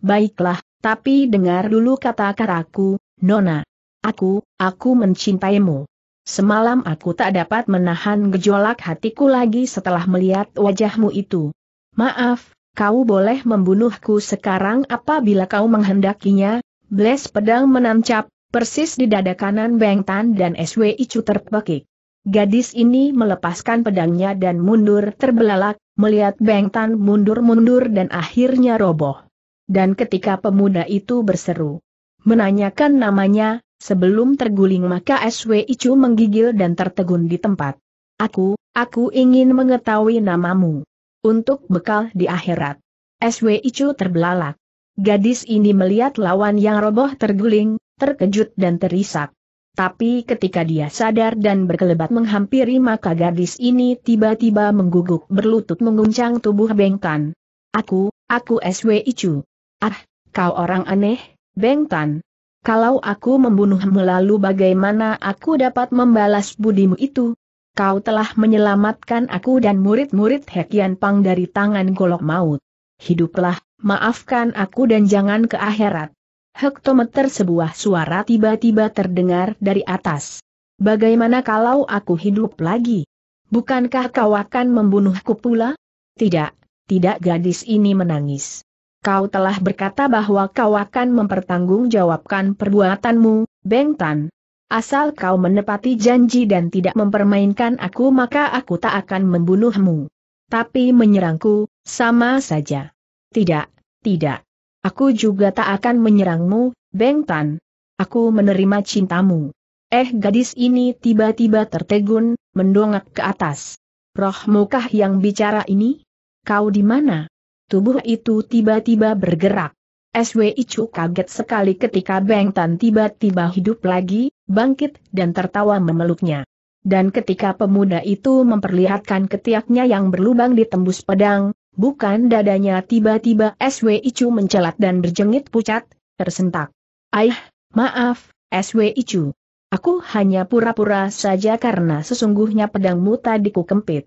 Baiklah, tapi dengar dulu kata karaku, Nona. Aku, aku mencintaimu. Semalam aku tak dapat menahan gejolak hatiku lagi setelah melihat wajahmu itu. Maaf, kau boleh membunuhku sekarang apabila kau menghendakinya. Bles pedang menancap, persis di dada kanan Beng Tan dan SW Icu terpekik. Gadis ini melepaskan pedangnya dan mundur terbelalak, melihat Beng Tan mundur-mundur dan akhirnya roboh. Dan ketika pemuda itu berseru, menanyakan namanya, Sebelum terguling maka SW Icu menggigil dan tertegun di tempat. Aku, aku ingin mengetahui namamu. Untuk bekal di akhirat. SW Icu terbelalak. Gadis ini melihat lawan yang roboh terguling, terkejut dan terisak. Tapi ketika dia sadar dan berkelebat menghampiri maka gadis ini tiba-tiba mengguguk berlutut menguncang tubuh Bengtan. Aku, aku SW Icu. Ah, kau orang aneh, Bengtan, kalau aku membunuhmu lalu bagaimana aku dapat membalas budimu itu? Kau telah menyelamatkan aku dan murid-murid Hekian Pang dari tangan golok maut. Hiduplah, maafkan aku dan jangan ke akhirat. Hektometer sebuah suara tiba-tiba terdengar dari atas. Bagaimana kalau aku hidup lagi? Bukankah kau akan membunuhku pula? Tidak, tidak gadis ini menangis kau telah berkata bahwa kau akan mempertanggungjawabkan perbuatanmu, Beng Tan. Asal kau menepati janji dan tidak mempermainkan aku maka aku tak akan membunuhmu. Tapi menyerangku, sama saja. Tidak, tidak. Aku juga tak akan menyerangmu, Beng Tan. Aku menerima cintamu. Eh gadis ini tiba-tiba tertegun, mendongak ke atas. Roh mukah yang bicara ini? Kau di mana? tubuh itu tiba-tiba bergerak. SW Icu kaget sekali ketika Beng Tan tiba-tiba hidup lagi, bangkit dan tertawa memeluknya. Dan ketika pemuda itu memperlihatkan ketiaknya yang berlubang ditembus pedang, bukan dadanya tiba-tiba SW Icu mencelat dan berjengit pucat, tersentak. Aih, maaf, SW Icu. Aku hanya pura-pura saja karena sesungguhnya pedangmu tadi ku kempit.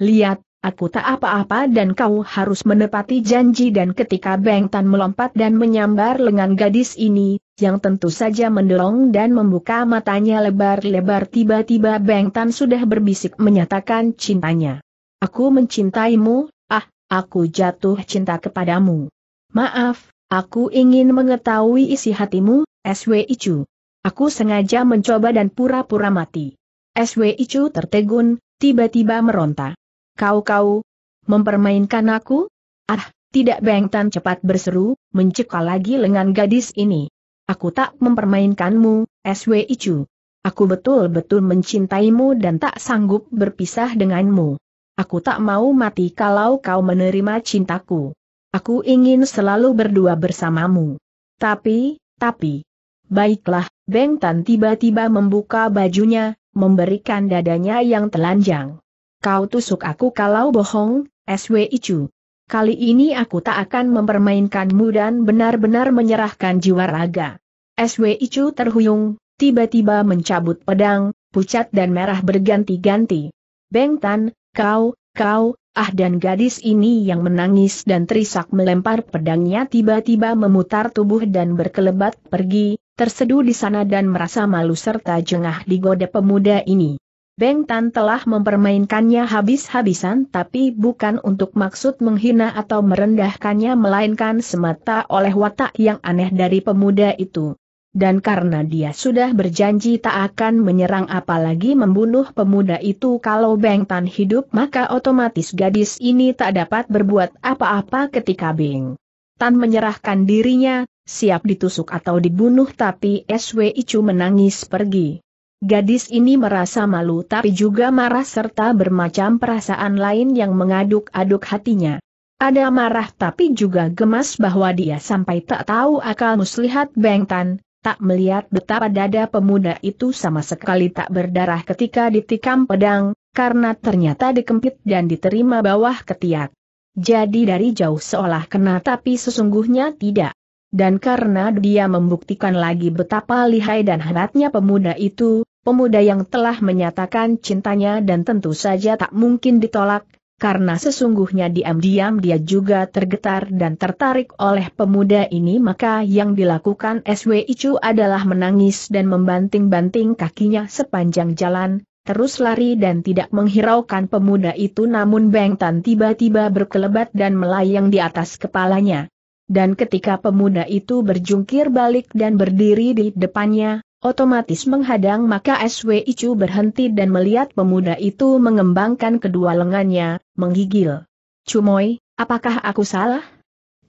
Lihat, Aku tak apa-apa dan kau harus menepati janji dan ketika Beng Tan melompat dan menyambar lengan gadis ini, yang tentu saja mendelong dan membuka matanya lebar-lebar tiba-tiba Beng Tan sudah berbisik menyatakan cintanya. Aku mencintaimu, ah, aku jatuh cinta kepadamu. Maaf, aku ingin mengetahui isi hatimu, SW Icu. Aku sengaja mencoba dan pura-pura mati. SW Icu tertegun, tiba-tiba meronta. Kau-kau, mempermainkan aku? Ah, tidak Bengtan cepat berseru, mencekal lagi lengan gadis ini. Aku tak mempermainkanmu, SW Icu. Aku betul-betul mencintaimu dan tak sanggup berpisah denganmu. Aku tak mau mati kalau kau menerima cintaku. Aku ingin selalu berdua bersamamu. Tapi, tapi... Baiklah, Beng Tan tiba-tiba membuka bajunya, memberikan dadanya yang telanjang. Kau tusuk aku kalau bohong, SW Icu. Kali ini aku tak akan mempermainkanmu dan benar-benar menyerahkan jiwa raga. SW Icu terhuyung, tiba-tiba mencabut pedang, pucat dan merah berganti-ganti. Beng Tan, kau, kau, ah dan gadis ini yang menangis dan terisak melempar pedangnya tiba-tiba memutar tubuh dan berkelebat pergi, terseduh di sana dan merasa malu serta jengah digoda pemuda ini. Beng Tan telah mempermainkannya habis-habisan tapi bukan untuk maksud menghina atau merendahkannya melainkan semata oleh watak yang aneh dari pemuda itu. Dan karena dia sudah berjanji tak akan menyerang apalagi membunuh pemuda itu kalau Beng Tan hidup maka otomatis gadis ini tak dapat berbuat apa-apa ketika Beng Tan menyerahkan dirinya, siap ditusuk atau dibunuh tapi SW Icu menangis pergi. Gadis ini merasa malu tapi juga marah serta bermacam perasaan lain yang mengaduk-aduk hatinya. Ada marah tapi juga gemas bahwa dia sampai tak tahu akal muslihat Bengtan, tak melihat betapa dada pemuda itu sama sekali tak berdarah ketika ditikam pedang, karena ternyata dikempit dan diterima bawah ketiak. Jadi dari jauh seolah kena tapi sesungguhnya tidak. Dan karena dia membuktikan lagi betapa lihai dan hebatnya pemuda itu, pemuda yang telah menyatakan cintanya dan tentu saja tak mungkin ditolak, karena sesungguhnya diam-diam dia juga tergetar dan tertarik oleh pemuda ini maka yang dilakukan SW Icu adalah menangis dan membanting-banting kakinya sepanjang jalan, terus lari dan tidak menghiraukan pemuda itu namun Beng Tan tiba-tiba berkelebat dan melayang di atas kepalanya. Dan ketika pemuda itu berjungkir balik dan berdiri di depannya, otomatis menghadang maka SW Icu berhenti dan melihat pemuda itu mengembangkan kedua lengannya, menggigil. Cumoy, apakah aku salah?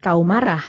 Kau marah.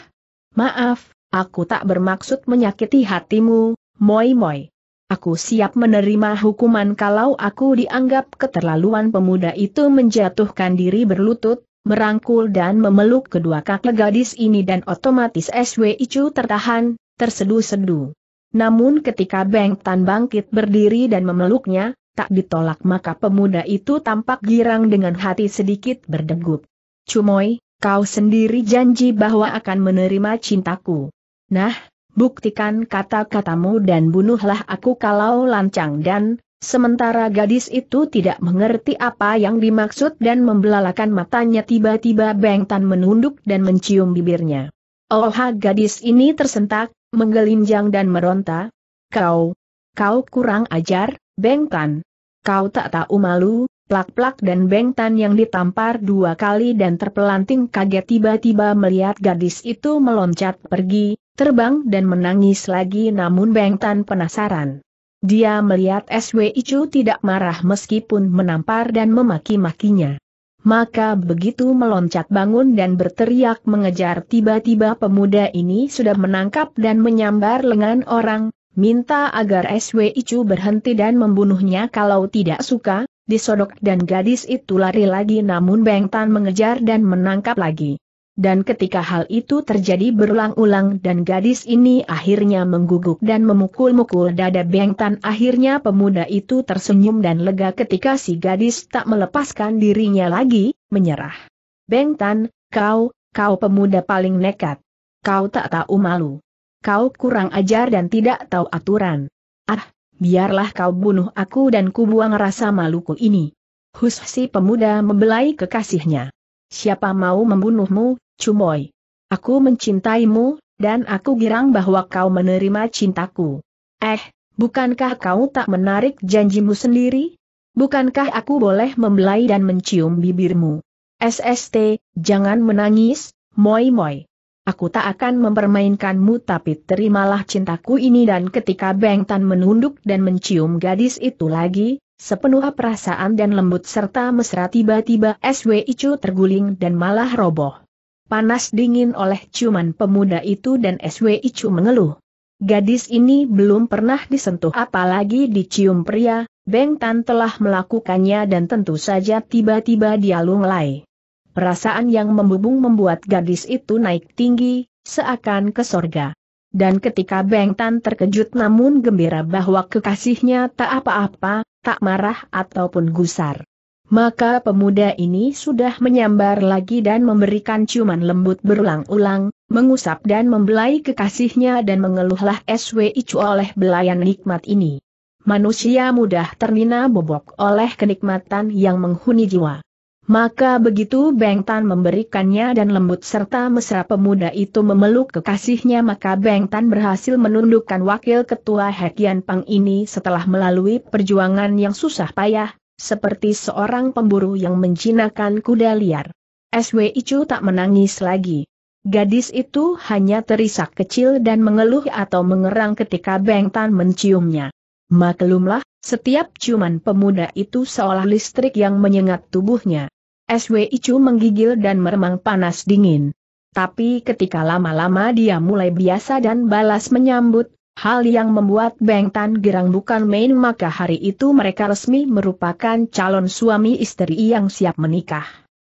Maaf, aku tak bermaksud menyakiti hatimu, moi-moi. Aku siap menerima hukuman kalau aku dianggap keterlaluan pemuda itu menjatuhkan diri berlutut, merangkul dan memeluk kedua kakek gadis ini dan otomatis SW Icu tertahan, tersedu-sedu. Namun ketika Beng Tan bangkit berdiri dan memeluknya, tak ditolak maka pemuda itu tampak girang dengan hati sedikit berdegup. Cumoy, kau sendiri janji bahwa akan menerima cintaku. Nah, buktikan kata-katamu dan bunuhlah aku kalau lancang dan, sementara gadis itu tidak mengerti apa yang dimaksud dan membelalakan matanya tiba-tiba Beng Tan menunduk dan mencium bibirnya. Oh gadis ini tersentak, menggelinjang dan meronta. Kau, kau kurang ajar, Bengtan. Kau tak tahu malu, plak-plak dan Bengtan yang ditampar dua kali dan terpelanting kaget tiba-tiba melihat gadis itu meloncat pergi, terbang dan menangis lagi namun Bengtan penasaran. Dia melihat SW Icu tidak marah meskipun menampar dan memaki-makinya. Maka begitu meloncat bangun dan berteriak mengejar tiba-tiba pemuda ini sudah menangkap dan menyambar lengan orang, minta agar SW Icu berhenti dan membunuhnya kalau tidak suka, disodok dan gadis itu lari lagi namun Beng Tan mengejar dan menangkap lagi. Dan ketika hal itu terjadi berulang-ulang dan gadis ini akhirnya mengguguk dan memukul-mukul dada Bengtan akhirnya pemuda itu tersenyum dan lega ketika si gadis tak melepaskan dirinya lagi, menyerah. Bengtan, kau, kau pemuda paling nekat. Kau tak tahu malu. Kau kurang ajar dan tidak tahu aturan. Ah, biarlah kau bunuh aku dan kubuang rasa maluku ini. Hus si pemuda membelai kekasihnya. Siapa mau membunuhmu, Cumoy? Aku mencintaimu, dan aku girang bahwa kau menerima cintaku. Eh, bukankah kau tak menarik janjimu sendiri? Bukankah aku boleh membelai dan mencium bibirmu? SST, jangan menangis, Moi Moi. Aku tak akan mempermainkanmu tapi terimalah cintaku ini dan ketika Beng Tan menunduk dan mencium gadis itu lagi, Sepenuh perasaan dan lembut serta mesra tiba-tiba SW Icu terguling dan malah roboh. Panas dingin oleh ciuman pemuda itu dan SW Icu mengeluh. Gadis ini belum pernah disentuh apalagi dicium pria, Beng Tan telah melakukannya dan tentu saja tiba-tiba dia lunglai. Perasaan yang membubung membuat gadis itu naik tinggi, seakan ke sorga. Dan ketika Beng Tan terkejut namun gembira bahwa kekasihnya tak apa-apa, tak marah ataupun gusar. Maka pemuda ini sudah menyambar lagi dan memberikan ciuman lembut berulang-ulang, mengusap dan membelai kekasihnya dan mengeluhlah SW Icu oleh belayan nikmat ini. Manusia mudah terlena bobok oleh kenikmatan yang menghuni jiwa. Maka begitu Beng Tan memberikannya dan lembut serta mesra pemuda itu memeluk kekasihnya maka Beng Tan berhasil menundukkan wakil ketua Hekian Pang ini setelah melalui perjuangan yang susah payah, seperti seorang pemburu yang menjinakkan kuda liar. SW Icu tak menangis lagi. Gadis itu hanya terisak kecil dan mengeluh atau mengerang ketika Beng Tan menciumnya. Maklumlah, setiap ciuman pemuda itu seolah listrik yang menyengat tubuhnya. SW Icu menggigil dan meremang panas dingin. Tapi ketika lama-lama dia mulai biasa dan balas menyambut, hal yang membuat Beng Tan girang bukan main maka hari itu mereka resmi merupakan calon suami istri yang siap menikah.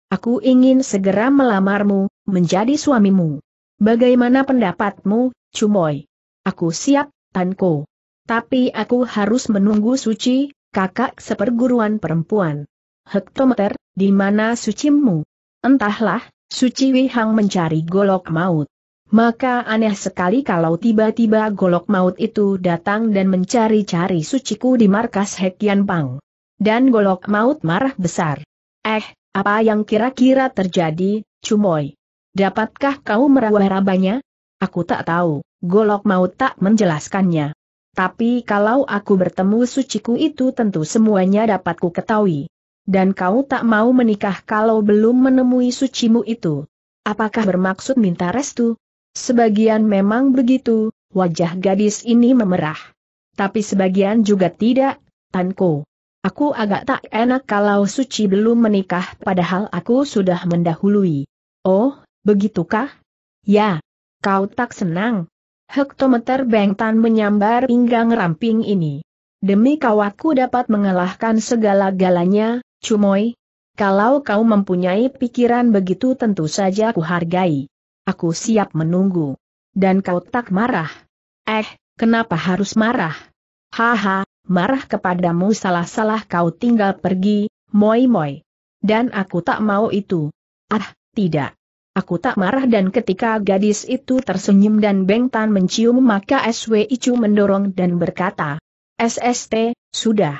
Aku ingin segera melamarmu, menjadi suamimu. Bagaimana pendapatmu, Cumoy? Aku siap, Tanko. Tapi aku harus menunggu suci, kakak seperguruan perempuan. Hektometer, di mana sucimu? Entahlah, Suci Wihang mencari golok maut. Maka aneh sekali kalau tiba-tiba golok maut itu datang dan mencari-cari suciku di markas Hekian Pang. Dan golok maut marah besar. Eh, apa yang kira-kira terjadi, Cumoy? Dapatkah kau meraba-rabanya? Aku tak tahu, golok maut tak menjelaskannya. Tapi kalau aku bertemu suciku itu tentu semuanya dapat ku ketahui dan kau tak mau menikah kalau belum menemui sucimu itu. Apakah bermaksud minta restu? Sebagian memang begitu, wajah gadis ini memerah. Tapi sebagian juga tidak, Tanko. Aku agak tak enak kalau suci belum menikah padahal aku sudah mendahului. Oh, begitukah? Ya. Kau tak senang? Hektometer Bengtan menyambar pinggang ramping ini. Demi kawatku dapat mengalahkan segala galanya, Cumoy, kalau kau mempunyai pikiran begitu tentu saja aku hargai. Aku siap menunggu. Dan kau tak marah. Eh, kenapa harus marah? Haha, marah kepadamu salah-salah kau tinggal pergi, moi-moi. Dan aku tak mau itu. Ah, tidak. Aku tak marah dan ketika gadis itu tersenyum dan Bengtan mencium maka SW Icu mendorong dan berkata, SST, sudah.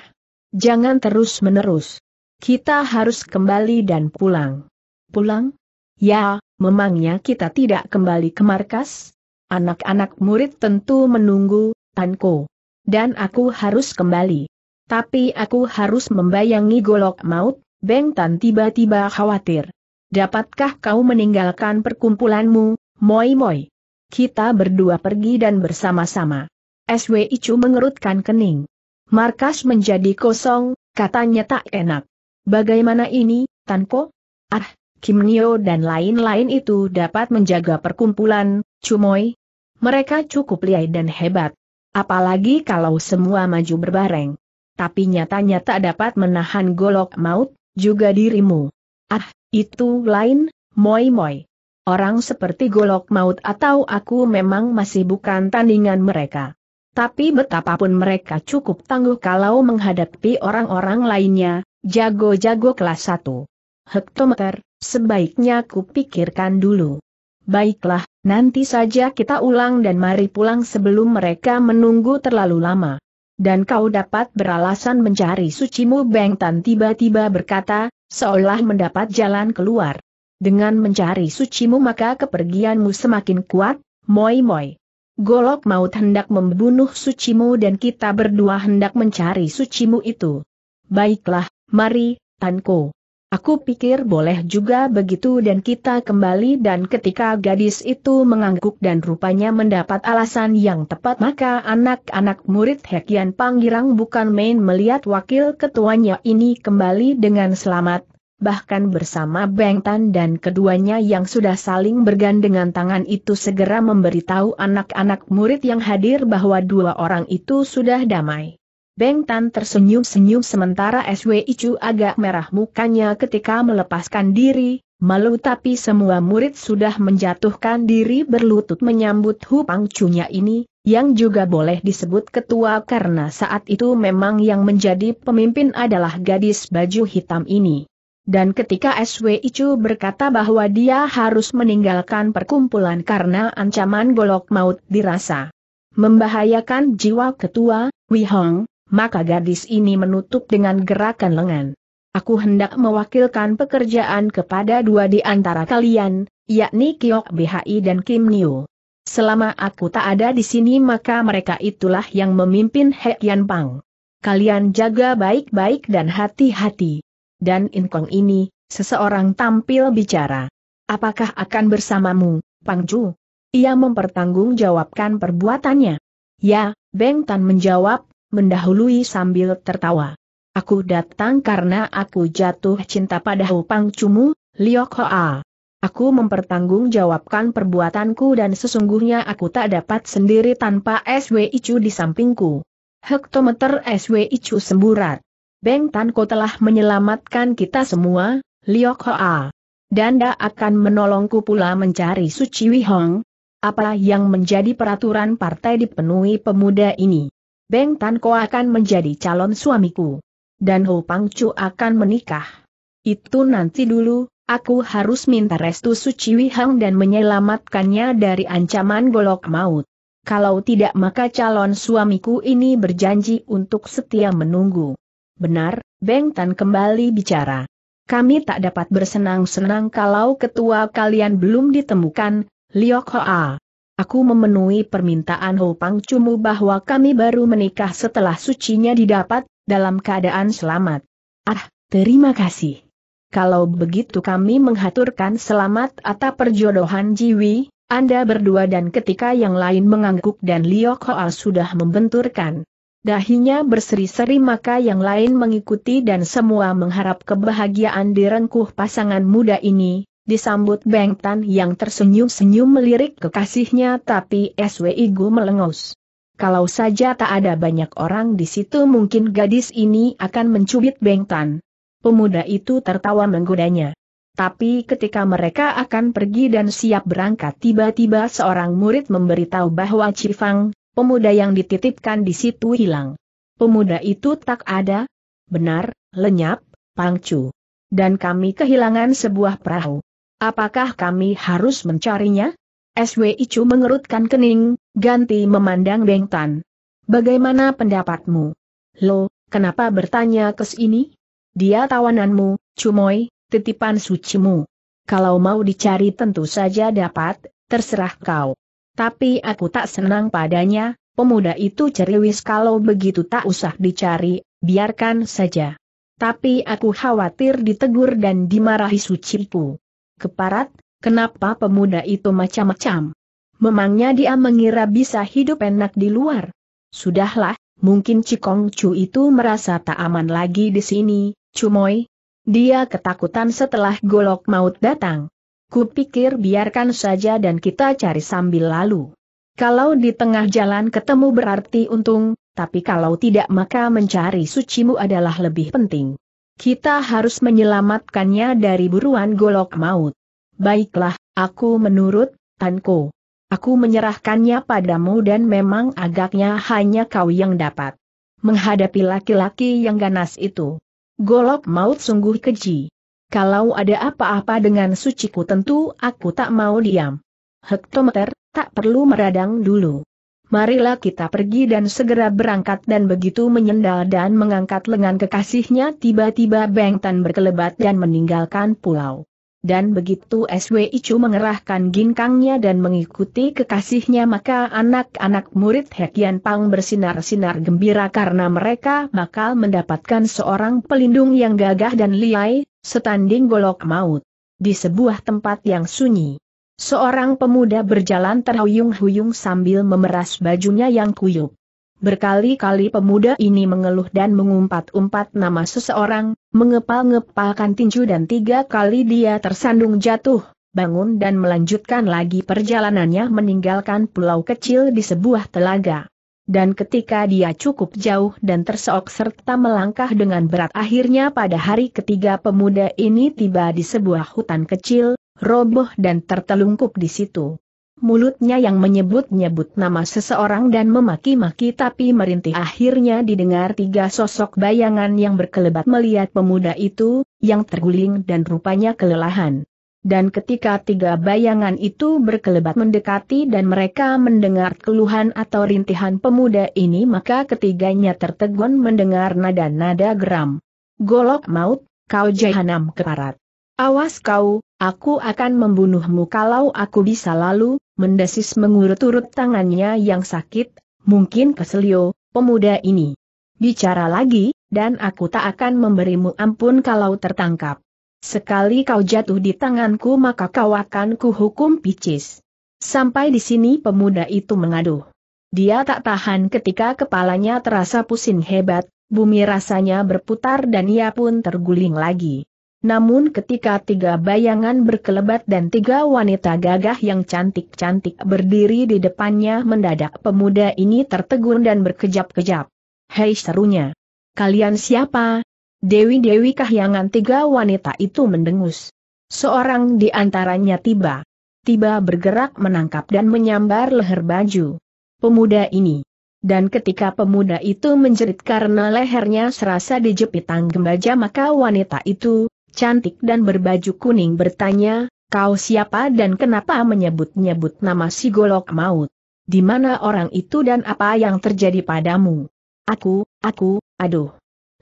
Jangan terus-menerus. Kita harus kembali dan pulang. Pulang? Ya, memangnya kita tidak kembali ke markas? Anak-anak murid tentu menunggu, Tanko. Dan aku harus kembali. Tapi aku harus membayangi golok maut, Beng Tan tiba-tiba khawatir. Dapatkah kau meninggalkan perkumpulanmu, Moi Moi? Kita berdua pergi dan bersama-sama. SW Icu mengerutkan kening. Markas menjadi kosong, katanya tak enak. Bagaimana ini, Tanko? Ah, Kim Nio dan lain-lain itu dapat menjaga perkumpulan, Cumoy. Mereka cukup liai dan hebat. Apalagi kalau semua maju berbareng. Tapi nyatanya tak dapat menahan golok maut, juga dirimu. Ah, itu lain, moi-moi. Orang seperti golok maut atau aku memang masih bukan tandingan mereka. Tapi betapapun mereka cukup tangguh kalau menghadapi orang-orang lainnya, Jago-jago kelas 1. Hektometer, sebaiknya kupikirkan dulu. Baiklah, nanti saja kita ulang dan mari pulang sebelum mereka menunggu terlalu lama. Dan kau dapat beralasan mencari sucimu Tan tiba-tiba berkata, seolah mendapat jalan keluar. Dengan mencari sucimu maka kepergianmu semakin kuat, moi-moi. Golok maut hendak membunuh sucimu dan kita berdua hendak mencari sucimu itu. Baiklah, Mari, Tanko. Aku pikir boleh juga begitu dan kita kembali dan ketika gadis itu mengangguk dan rupanya mendapat alasan yang tepat maka anak-anak murid Hekian Panggirang bukan main melihat wakil ketuanya ini kembali dengan selamat, bahkan bersama Bengtan dan keduanya yang sudah saling bergandengan tangan itu segera memberitahu anak-anak murid yang hadir bahwa dua orang itu sudah damai. Beng Tan tersenyum-senyum sementara SW Icu agak merah mukanya ketika melepaskan diri, malu tapi semua murid sudah menjatuhkan diri berlutut menyambut Pang Cunya ini, yang juga boleh disebut ketua karena saat itu memang yang menjadi pemimpin adalah gadis baju hitam ini. Dan ketika SW Icu berkata bahwa dia harus meninggalkan perkumpulan karena ancaman golok maut dirasa membahayakan jiwa ketua, Hong maka gadis ini menutup dengan gerakan lengan. Aku hendak mewakilkan pekerjaan kepada dua di antara kalian, yakni Kiok BHI dan Kim Niu. Selama aku tak ada di sini maka mereka itulah yang memimpin Hek Yan Pang. Kalian jaga baik-baik dan hati-hati. Dan Inkong ini, seseorang tampil bicara. Apakah akan bersamamu, Pang Pangju? Ia mempertanggungjawabkan perbuatannya. Ya, Beng Tan menjawab, mendahului sambil tertawa. Aku datang karena aku jatuh cinta pada Hu Pang Cumu, Liok Hoa. Aku mempertanggungjawabkan perbuatanku dan sesungguhnya aku tak dapat sendiri tanpa SW Icu di sampingku. Hektometer SW Icu semburat. Beng Tanko telah menyelamatkan kita semua, Liok Hoa. tak akan menolongku pula mencari Suci Wihong. Apa yang menjadi peraturan partai dipenuhi pemuda ini? Beng Tan Ko akan menjadi calon suamiku. Dan Ho Pang Chu akan menikah. Itu nanti dulu, aku harus minta restu Suci Hang dan menyelamatkannya dari ancaman golok maut. Kalau tidak maka calon suamiku ini berjanji untuk setia menunggu. Benar, Beng Tan kembali bicara. Kami tak dapat bersenang-senang kalau ketua kalian belum ditemukan, Liok Hoa. Aku memenuhi permintaan Ho Pang Cumu bahwa kami baru menikah setelah sucinya didapat, dalam keadaan selamat. Ah, terima kasih. Kalau begitu kami menghaturkan selamat atau perjodohan Jiwi, Anda berdua dan ketika yang lain mengangguk dan Liok Hoa sudah membenturkan. Dahinya berseri-seri maka yang lain mengikuti dan semua mengharap kebahagiaan direngkuh pasangan muda ini, disambut Beng Tan yang tersenyum-senyum melirik kekasihnya tapi SWI Gu melengus. Kalau saja tak ada banyak orang di situ mungkin gadis ini akan mencubit Beng Tan. Pemuda itu tertawa menggodanya. Tapi ketika mereka akan pergi dan siap berangkat tiba-tiba seorang murid memberitahu bahwa Cifang, pemuda yang dititipkan di situ hilang. Pemuda itu tak ada, benar, lenyap, pangcu. Dan kami kehilangan sebuah perahu. Apakah kami harus mencarinya? SW Icu mengerutkan kening, ganti memandang Beng Tan. Bagaimana pendapatmu? Lo, kenapa bertanya ke sini? Dia tawananmu, Cumoy, titipan sucimu. Kalau mau dicari tentu saja dapat, terserah kau. Tapi aku tak senang padanya, pemuda itu ceriwis kalau begitu tak usah dicari, biarkan saja. Tapi aku khawatir ditegur dan dimarahi sucipu keparat, kenapa pemuda itu macam-macam? Memangnya dia mengira bisa hidup enak di luar? Sudahlah, mungkin Cikong Chu itu merasa tak aman lagi di sini, Cumoy. Dia ketakutan setelah golok maut datang. Kupikir biarkan saja dan kita cari sambil lalu. Kalau di tengah jalan ketemu berarti untung, tapi kalau tidak maka mencari sucimu adalah lebih penting. Kita harus menyelamatkannya dari buruan golok maut. Baiklah, aku menurut, Tanko. Aku menyerahkannya padamu dan memang agaknya hanya kau yang dapat menghadapi laki-laki yang ganas itu. Golok maut sungguh keji. Kalau ada apa-apa dengan suciku tentu aku tak mau diam. Hektometer, tak perlu meradang dulu marilah kita pergi dan segera berangkat dan begitu menyendal dan mengangkat lengan kekasihnya tiba-tiba Beng Tan berkelebat dan meninggalkan pulau. Dan begitu SW Icu mengerahkan ginkangnya dan mengikuti kekasihnya maka anak-anak murid Hekian Pang bersinar-sinar gembira karena mereka bakal mendapatkan seorang pelindung yang gagah dan liai, setanding golok maut. Di sebuah tempat yang sunyi. Seorang pemuda berjalan terhuyung-huyung sambil memeras bajunya yang kuyup. Berkali-kali pemuda ini mengeluh dan mengumpat-umpat nama seseorang, mengepal-ngepalkan tinju dan tiga kali dia tersandung jatuh, bangun dan melanjutkan lagi perjalanannya meninggalkan pulau kecil di sebuah telaga. Dan ketika dia cukup jauh dan terseok serta melangkah dengan berat akhirnya pada hari ketiga pemuda ini tiba di sebuah hutan kecil, roboh dan tertelungkup di situ. Mulutnya yang menyebut-nyebut nama seseorang dan memaki-maki tapi merintih akhirnya didengar tiga sosok bayangan yang berkelebat melihat pemuda itu, yang terguling dan rupanya kelelahan. Dan ketika tiga bayangan itu berkelebat mendekati dan mereka mendengar keluhan atau rintihan pemuda ini maka ketiganya tertegun mendengar nada-nada geram. Golok maut, kau jahanam keparat. Awas kau, Aku akan membunuhmu kalau aku bisa lalu, mendesis mengurut-urut tangannya yang sakit, mungkin keselio, pemuda ini. Bicara lagi, dan aku tak akan memberimu ampun kalau tertangkap. Sekali kau jatuh di tanganku maka kau akan kuhukum picis. Sampai di sini pemuda itu mengaduh. Dia tak tahan ketika kepalanya terasa pusing hebat, bumi rasanya berputar dan ia pun terguling lagi. Namun ketika tiga bayangan berkelebat dan tiga wanita gagah yang cantik-cantik berdiri di depannya mendadak pemuda ini tertegun dan berkejap-kejap. Hei serunya! Kalian siapa? Dewi-dewi kahyangan tiga wanita itu mendengus. Seorang di antaranya tiba. Tiba bergerak menangkap dan menyambar leher baju. Pemuda ini. Dan ketika pemuda itu menjerit karena lehernya serasa dijepit tanggembaja maka wanita itu cantik dan berbaju kuning bertanya, kau siapa dan kenapa menyebut-nyebut nama si golok maut? Di mana orang itu dan apa yang terjadi padamu? Aku, aku, aduh.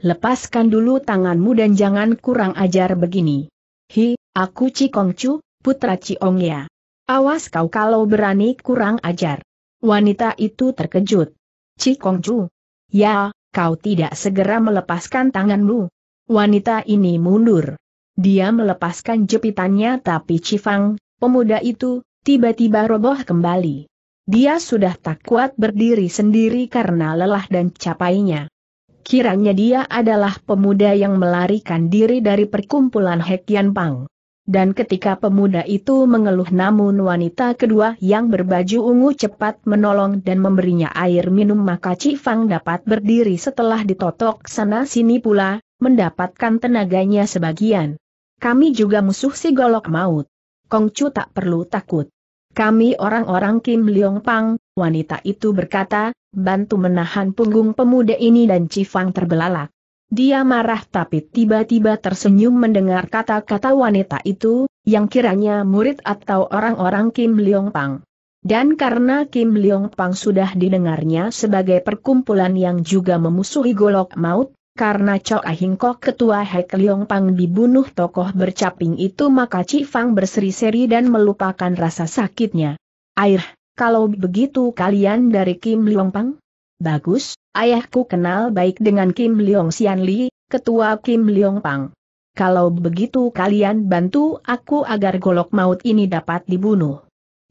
Lepaskan dulu tanganmu dan jangan kurang ajar begini. Hi, aku Cikongcu, putra Ciong ya. Awas kau kalau berani kurang ajar. Wanita itu terkejut. Cikongcu. Ya, kau tidak segera melepaskan tanganmu. Wanita ini mundur. Dia melepaskan jepitannya tapi Cifang, pemuda itu, tiba-tiba roboh kembali. Dia sudah tak kuat berdiri sendiri karena lelah dan capainya. Kiranya dia adalah pemuda yang melarikan diri dari perkumpulan Hekian Pang. Dan ketika pemuda itu mengeluh namun wanita kedua yang berbaju ungu cepat menolong dan memberinya air minum maka Cifang dapat berdiri setelah ditotok sana sini pula, mendapatkan tenaganya sebagian. Kami juga musuh si golok maut. Kongcu tak perlu takut. Kami orang-orang Kim Leong Pang, wanita itu berkata, bantu menahan punggung pemuda ini dan Cifang terbelalak. Dia marah tapi tiba-tiba tersenyum mendengar kata-kata wanita itu, yang kiranya murid atau orang-orang Kim Leong Pang. Dan karena Kim Leong Pang sudah didengarnya sebagai perkumpulan yang juga memusuhi golok maut, karena Ahing kok ketua Hek Leong Pang dibunuh tokoh bercaping itu maka Cifang berseri-seri dan melupakan rasa sakitnya. Air, kalau begitu kalian dari Kim Leong Pang? Bagus, ayahku kenal baik dengan Kim Leong Sian Li, ketua Kim Leong Pang. Kalau begitu kalian bantu aku agar golok maut ini dapat dibunuh.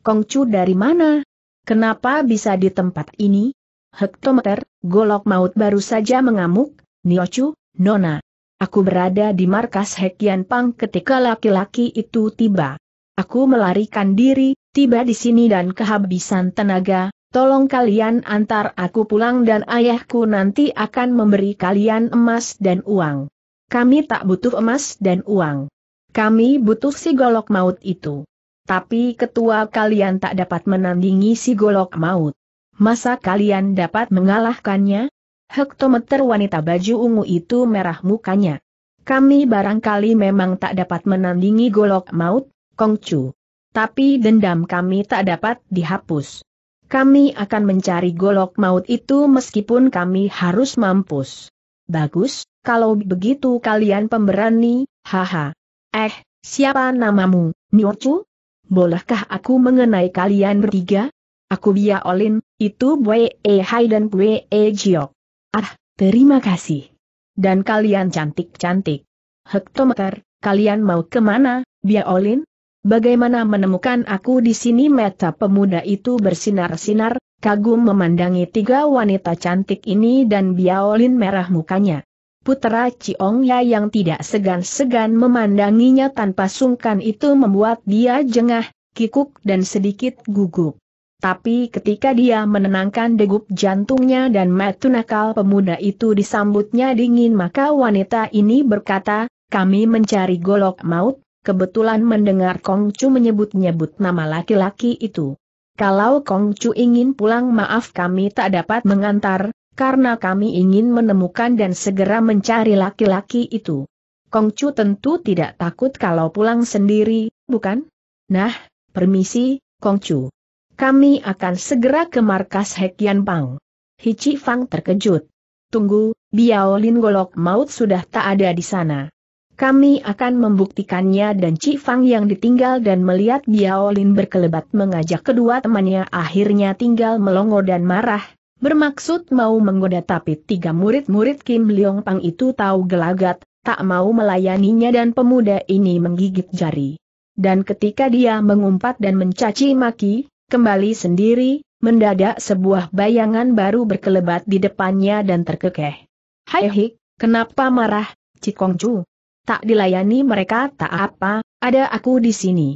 Kong Chu dari mana? Kenapa bisa di tempat ini? Hektometer, golok maut baru saja mengamuk, Niochu, Nona. Aku berada di markas Hekian Pang ketika laki-laki itu tiba. Aku melarikan diri, tiba di sini dan kehabisan tenaga, tolong kalian antar aku pulang dan ayahku nanti akan memberi kalian emas dan uang. Kami tak butuh emas dan uang. Kami butuh si golok maut itu. Tapi ketua kalian tak dapat menandingi si golok maut. Masa kalian dapat mengalahkannya? Hektometer wanita baju ungu itu merah mukanya. Kami barangkali memang tak dapat menandingi golok maut, Kongcu. Tapi dendam kami tak dapat dihapus. Kami akan mencari golok maut itu meskipun kami harus mampus. Bagus, kalau begitu kalian pemberani, haha. Eh, siapa namamu, Niochu? Bolehkah aku mengenai kalian bertiga? Aku Bia Olin, itu Bue E Hai dan Bue E Jiok. Ah, terima kasih. Dan kalian cantik-cantik. Hektometer, kalian mau kemana, Biaolin? Bagaimana menemukan aku di sini Meta pemuda itu bersinar-sinar, kagum memandangi tiga wanita cantik ini dan Biaolin merah mukanya. Putera Ciongya yang tidak segan-segan memandanginya tanpa sungkan itu membuat dia jengah, kikuk dan sedikit gugup. Tapi ketika dia menenangkan degup jantungnya dan metu nakal pemuda itu disambutnya dingin maka wanita ini berkata, kami mencari golok maut, kebetulan mendengar Kongcu menyebut-nyebut nama laki-laki itu. Kalau Kongcu ingin pulang maaf kami tak dapat mengantar, karena kami ingin menemukan dan segera mencari laki-laki itu. Kongcu tentu tidak takut kalau pulang sendiri, bukan? Nah, permisi, Kongcu. Kami akan segera ke markas Hekian Pang. Hici Fang terkejut. Tunggu, Biao Lin Golok Maut sudah tak ada di sana. Kami akan membuktikannya dan Ci Fang yang ditinggal dan melihat Biao Lin berkelebat mengajak kedua temannya akhirnya tinggal melongo dan marah, bermaksud mau menggoda tapi tiga murid-murid Kim Leong Pang itu tahu gelagat, tak mau melayaninya dan pemuda ini menggigit jari. Dan ketika dia mengumpat dan mencaci maki, Kembali sendiri, mendadak sebuah bayangan baru berkelebat di depannya dan terkekeh. Hai hik, kenapa marah, Cikongcu? Tak dilayani mereka tak apa, ada aku di sini.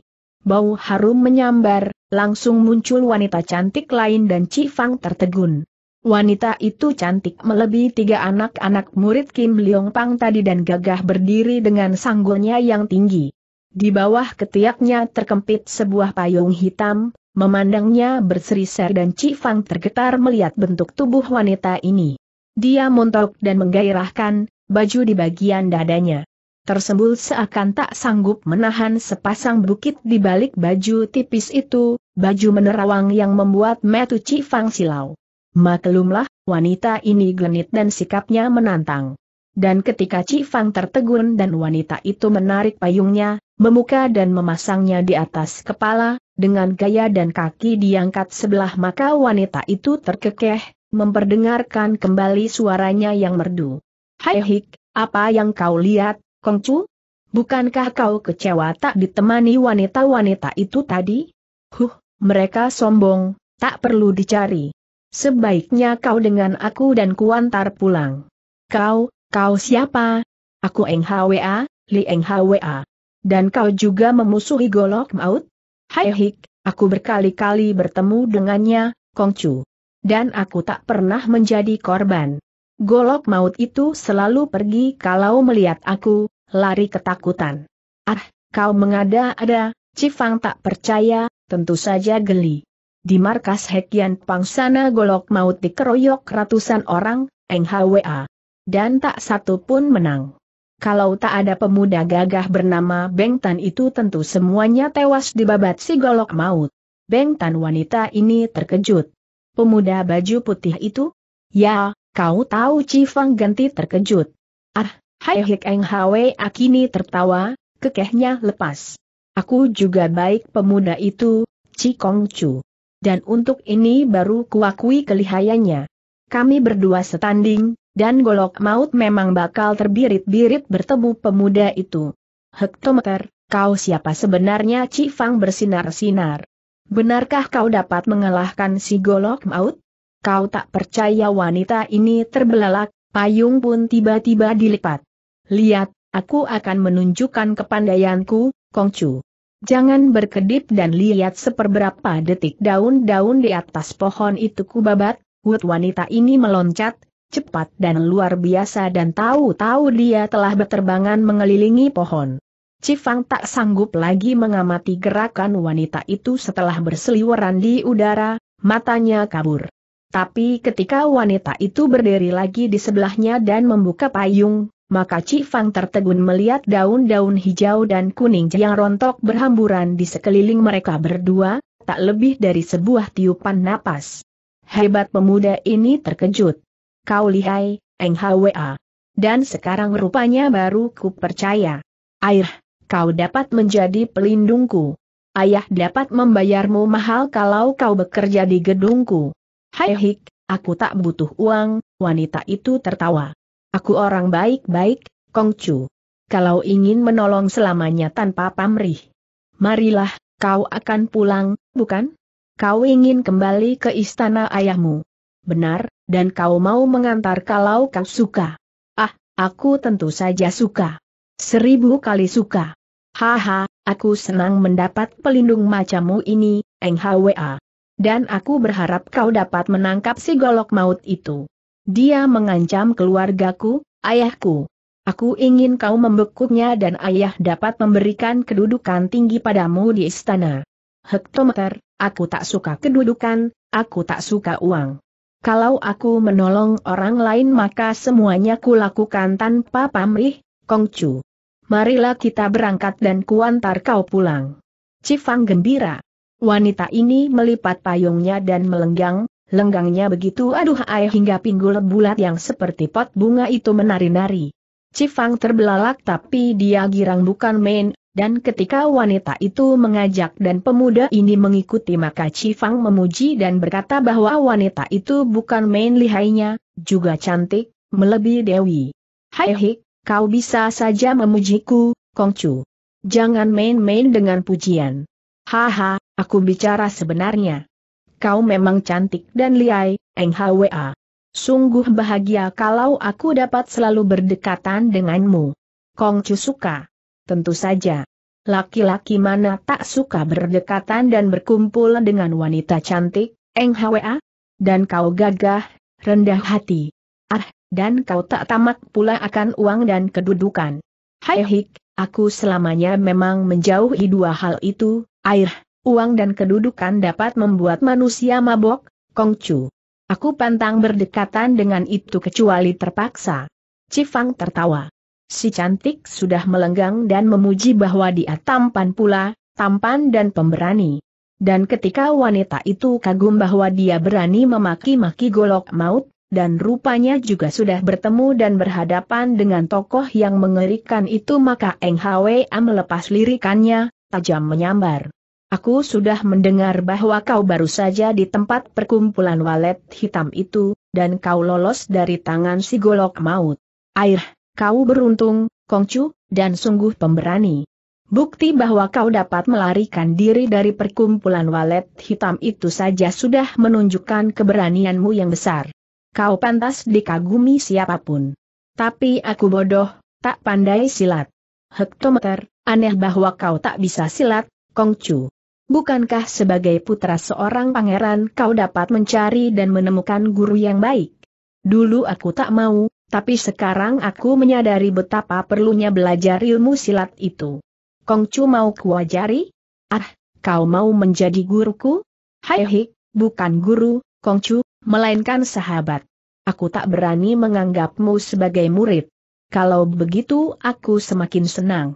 Bau harum menyambar, langsung muncul wanita cantik lain dan Cifang tertegun. Wanita itu cantik melebihi tiga anak-anak murid Kim Leong Pang tadi dan gagah berdiri dengan sanggulnya yang tinggi. Di bawah ketiaknya terkempit sebuah payung hitam, Memandangnya berseri-seri dan Cifang tergetar melihat bentuk tubuh wanita ini. Dia montok dan menggairahkan, baju di bagian dadanya. Tersembul seakan tak sanggup menahan sepasang bukit di balik baju tipis itu, baju menerawang yang membuat metu Cifang silau. Maklumlah, wanita ini genit dan sikapnya menantang. Dan ketika Cifang tertegun dan wanita itu menarik payungnya, memuka dan memasangnya di atas kepala, dengan gaya dan kaki diangkat sebelah maka wanita itu terkekeh, memperdengarkan kembali suaranya yang merdu. Hai Hik, apa yang kau lihat, Kongcu? Bukankah kau kecewa tak ditemani wanita-wanita itu tadi? Huh, mereka sombong, tak perlu dicari. Sebaiknya kau dengan aku dan kuantar pulang. Kau, kau siapa? Aku Eng Hwa, Li Eng Hwa. Dan kau juga memusuhi golok maut? Hai hik, aku berkali-kali bertemu dengannya, Kongcu. Dan aku tak pernah menjadi korban. Golok maut itu selalu pergi kalau melihat aku, lari ketakutan. Ah, kau mengada-ada, Cifang tak percaya, tentu saja geli. Di markas Hekian Pangsana golok maut dikeroyok ratusan orang, NHWA. Dan tak satu pun menang kalau tak ada pemuda gagah bernama Beng Tan itu tentu semuanya tewas dibabat si golok maut. Beng Tan wanita ini terkejut. Pemuda baju putih itu? Ya, kau tahu Cifang ganti terkejut. Ah, Hai Hik Eng Hwe Akini tertawa, kekehnya lepas. Aku juga baik pemuda itu, Cikong Chu. Dan untuk ini baru kuakui kelihayannya. Kami berdua setanding, dan golok maut memang bakal terbirit-birit bertemu pemuda itu. Hektometer, kau siapa sebenarnya Cifang bersinar-sinar? Benarkah kau dapat mengalahkan si golok maut? Kau tak percaya wanita ini terbelalak, payung pun tiba-tiba dilipat. Lihat, aku akan menunjukkan kepandaianku, Kongcu. Jangan berkedip dan lihat seperberapa detik daun-daun di atas pohon itu kubabat, Wut wanita ini meloncat, cepat dan luar biasa dan tahu-tahu dia telah berterbangan mengelilingi pohon. Cifang tak sanggup lagi mengamati gerakan wanita itu setelah berseliweran di udara, matanya kabur. Tapi ketika wanita itu berdiri lagi di sebelahnya dan membuka payung, maka Cifang tertegun melihat daun-daun hijau dan kuning yang rontok berhamburan di sekeliling mereka berdua, tak lebih dari sebuah tiupan napas. Hebat pemuda ini terkejut kau lihai, Eng Hwa. Dan sekarang rupanya baru ku percaya. Air, kau dapat menjadi pelindungku. Ayah dapat membayarmu mahal kalau kau bekerja di gedungku. Hai hik, aku tak butuh uang, wanita itu tertawa. Aku orang baik-baik, Kong Chu. Kalau ingin menolong selamanya tanpa pamrih. Marilah, kau akan pulang, bukan? Kau ingin kembali ke istana ayahmu. Benar, dan kau mau mengantar kalau kau suka. Ah, aku tentu saja suka. Seribu kali suka. Haha, aku senang mendapat pelindung macammu ini, NHWA. Dan aku berharap kau dapat menangkap si golok maut itu. Dia mengancam keluargaku, ayahku. Aku ingin kau membekuknya dan ayah dapat memberikan kedudukan tinggi padamu di istana. Hektometer, aku tak suka kedudukan, aku tak suka uang kalau aku menolong orang lain maka semuanya kulakukan tanpa pamrih, Kongcu. Marilah kita berangkat dan kuantar kau pulang. Cifang gembira. Wanita ini melipat payungnya dan melenggang, lenggangnya begitu aduh air hingga pinggul bulat yang seperti pot bunga itu menari-nari. Cifang terbelalak tapi dia girang bukan main, dan ketika wanita itu mengajak dan pemuda ini mengikuti maka Cifang memuji dan berkata bahwa wanita itu bukan main lihainya, juga cantik, melebihi Dewi. Hai hik, kau bisa saja memujiku, Kongcu. Jangan main-main dengan pujian. Haha, aku bicara sebenarnya. Kau memang cantik dan liai, Hwa. Sungguh bahagia kalau aku dapat selalu berdekatan denganmu. Kongcu suka. Tentu saja. Laki-laki mana tak suka berdekatan dan berkumpul dengan wanita cantik, Eng Hwa? Dan kau gagah, rendah hati. Ah, dan kau tak tamak pula akan uang dan kedudukan. Hai hik, aku selamanya memang menjauhi dua hal itu, air, uang dan kedudukan dapat membuat manusia mabok, Kongcu. Aku pantang berdekatan dengan itu kecuali terpaksa. Cifang tertawa. Si cantik sudah melenggang dan memuji bahwa dia tampan pula, tampan dan pemberani. Dan ketika wanita itu kagum bahwa dia berani memaki-maki golok maut, dan rupanya juga sudah bertemu dan berhadapan dengan tokoh yang mengerikan itu maka Eng Hwa melepas lirikannya, tajam menyambar. Aku sudah mendengar bahwa kau baru saja di tempat perkumpulan walet hitam itu, dan kau lolos dari tangan si golok maut. Air, Kau beruntung, Kongcu, dan sungguh pemberani. Bukti bahwa kau dapat melarikan diri dari perkumpulan walet hitam itu saja sudah menunjukkan keberanianmu yang besar. Kau pantas dikagumi siapapun. Tapi aku bodoh, tak pandai silat. Hektometer, aneh bahwa kau tak bisa silat, Kongcu. Bukankah sebagai putra seorang pangeran kau dapat mencari dan menemukan guru yang baik? Dulu aku tak mau, tapi sekarang aku menyadari betapa perlunya belajar ilmu silat itu. Kongcu mau kuajari? Ah, kau mau menjadi guruku? Hai hik, bukan guru, Kongcu, melainkan sahabat. Aku tak berani menganggapmu sebagai murid. Kalau begitu aku semakin senang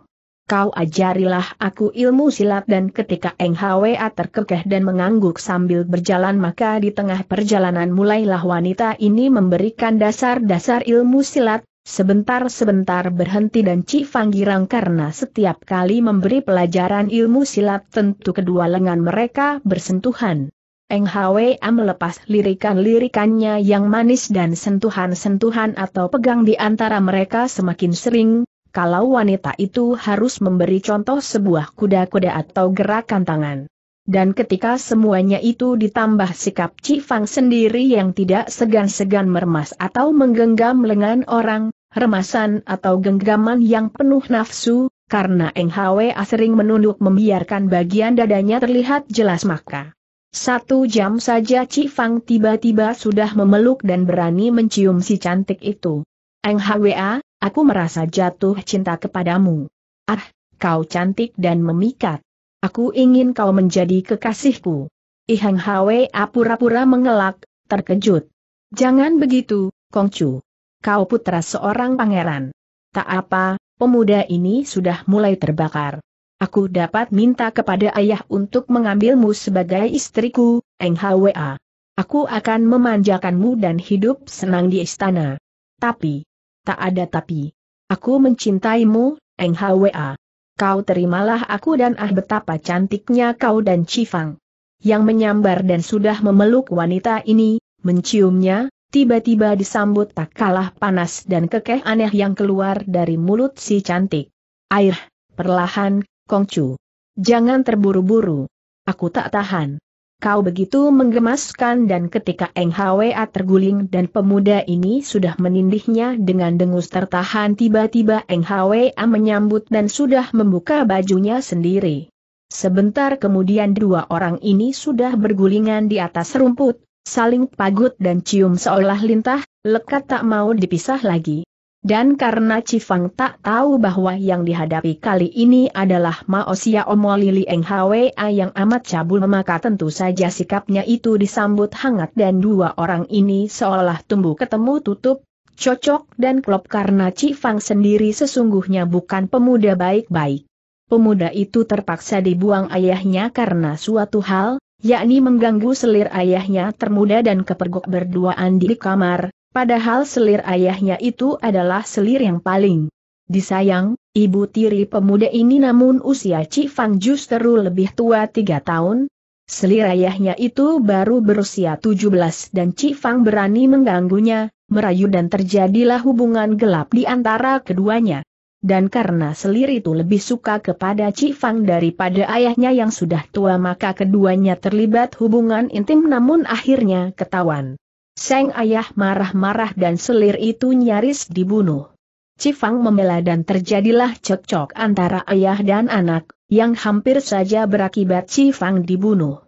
kau ajarilah aku ilmu silat dan ketika Eng Hwa terkekeh dan mengangguk sambil berjalan maka di tengah perjalanan mulailah wanita ini memberikan dasar-dasar ilmu silat, sebentar-sebentar berhenti dan cifang girang karena setiap kali memberi pelajaran ilmu silat tentu kedua lengan mereka bersentuhan. Eng Hwa melepas lirikan-lirikannya yang manis dan sentuhan-sentuhan atau pegang di antara mereka semakin sering, kalau wanita itu harus memberi contoh sebuah kuda-kuda atau gerakan tangan. Dan ketika semuanya itu ditambah sikap Cifang sendiri yang tidak segan-segan meremas atau menggenggam lengan orang, remasan atau genggaman yang penuh nafsu, karena Eng Hwa sering menunduk membiarkan bagian dadanya terlihat jelas maka. Satu jam saja Cifang tiba-tiba sudah memeluk dan berani mencium si cantik itu. Eng Hwa aku merasa jatuh cinta kepadamu. Ah, kau cantik dan memikat. Aku ingin kau menjadi kekasihku. Ihang Hwe apura-pura mengelak, terkejut. Jangan begitu, Kongcu. Kau putra seorang pangeran. Tak apa, pemuda ini sudah mulai terbakar. Aku dapat minta kepada ayah untuk mengambilmu sebagai istriku, Eng Hwa. Aku akan memanjakanmu dan hidup senang di istana. Tapi, Tak ada tapi. Aku mencintaimu, Eng Hwa. Kau terimalah aku dan ah betapa cantiknya kau dan Cifang. Yang menyambar dan sudah memeluk wanita ini, menciumnya, tiba-tiba disambut tak kalah panas dan kekeh aneh yang keluar dari mulut si cantik. Air, perlahan, Kongcu. Jangan terburu-buru. Aku tak tahan. Kau begitu menggemaskan dan ketika Eng Hwa terguling dan pemuda ini sudah menindihnya dengan dengus tertahan tiba-tiba Eng Hwa menyambut dan sudah membuka bajunya sendiri. Sebentar kemudian dua orang ini sudah bergulingan di atas rumput, saling pagut dan cium seolah lintah, lekat tak mau dipisah lagi. Dan karena Cifang tak tahu bahwa yang dihadapi kali ini adalah Maosia Omo Lili Eng Hwa yang amat cabul maka tentu saja sikapnya itu disambut hangat dan dua orang ini seolah tumbuh ketemu tutup, cocok dan klop karena Cifang sendiri sesungguhnya bukan pemuda baik-baik. Pemuda itu terpaksa dibuang ayahnya karena suatu hal, yakni mengganggu selir ayahnya termuda dan kepergok berduaan di kamar, Padahal selir ayahnya itu adalah selir yang paling disayang, ibu tiri pemuda ini namun usia Cik Fang justru lebih tua tiga tahun. Selir ayahnya itu baru berusia 17 dan Cik Fang berani mengganggunya, merayu dan terjadilah hubungan gelap di antara keduanya. Dan karena selir itu lebih suka kepada Cik Fang daripada ayahnya yang sudah tua maka keduanya terlibat hubungan intim namun akhirnya ketahuan. Seng ayah marah-marah dan selir itu nyaris dibunuh. Cifang membela dan terjadilah cekcok antara ayah dan anak, yang hampir saja berakibat Cifang dibunuh.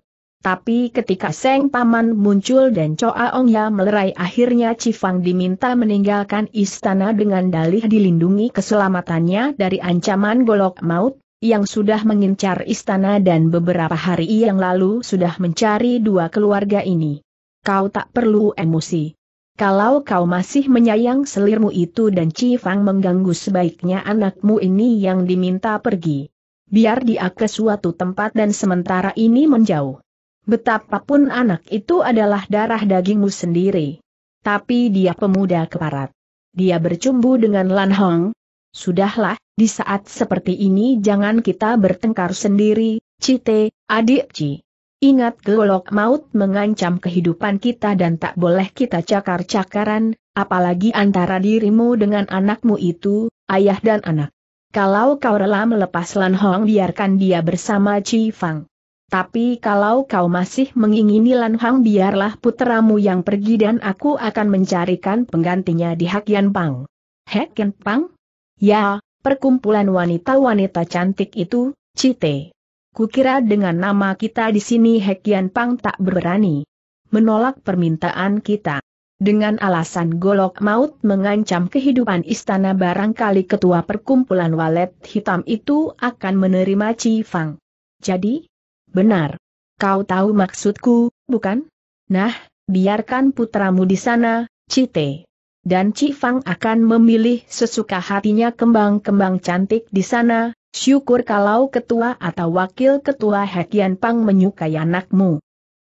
Tapi ketika Seng Paman muncul dan Coa Ongya melerai akhirnya Cifang diminta meninggalkan istana dengan dalih dilindungi keselamatannya dari ancaman golok maut, yang sudah mengincar istana dan beberapa hari yang lalu sudah mencari dua keluarga ini. Kau tak perlu emosi. Kalau kau masih menyayang selirmu itu dan Cifang mengganggu sebaiknya anakmu ini yang diminta pergi. Biar dia ke suatu tempat dan sementara ini menjauh. Betapapun anak itu adalah darah dagingmu sendiri. Tapi dia pemuda keparat. Dia bercumbu dengan Lan Hong. Sudahlah, di saat seperti ini jangan kita bertengkar sendiri, Cite, adik Cie. Ingat golok maut mengancam kehidupan kita dan tak boleh kita cakar-cakaran, apalagi antara dirimu dengan anakmu itu, ayah dan anak. Kalau kau rela melepas Lan Hong biarkan dia bersama Chi Fang. Tapi kalau kau masih mengingini Lan Hong biarlah putramu yang pergi dan aku akan mencarikan penggantinya di Hakian Pang. Hakian Pang? Ya, perkumpulan wanita-wanita cantik itu, Cite. Kukira dengan nama kita di sini Hekian Pang tak berani menolak permintaan kita. Dengan alasan golok maut mengancam kehidupan istana barangkali ketua perkumpulan walet hitam itu akan menerima Ci Fang. Jadi? Benar. Kau tahu maksudku, bukan? Nah, biarkan putramu di sana, Cite. Dan Ci Fang akan memilih sesuka hatinya kembang-kembang cantik di sana, Syukur kalau ketua atau wakil ketua Hekian Pang menyukai anakmu.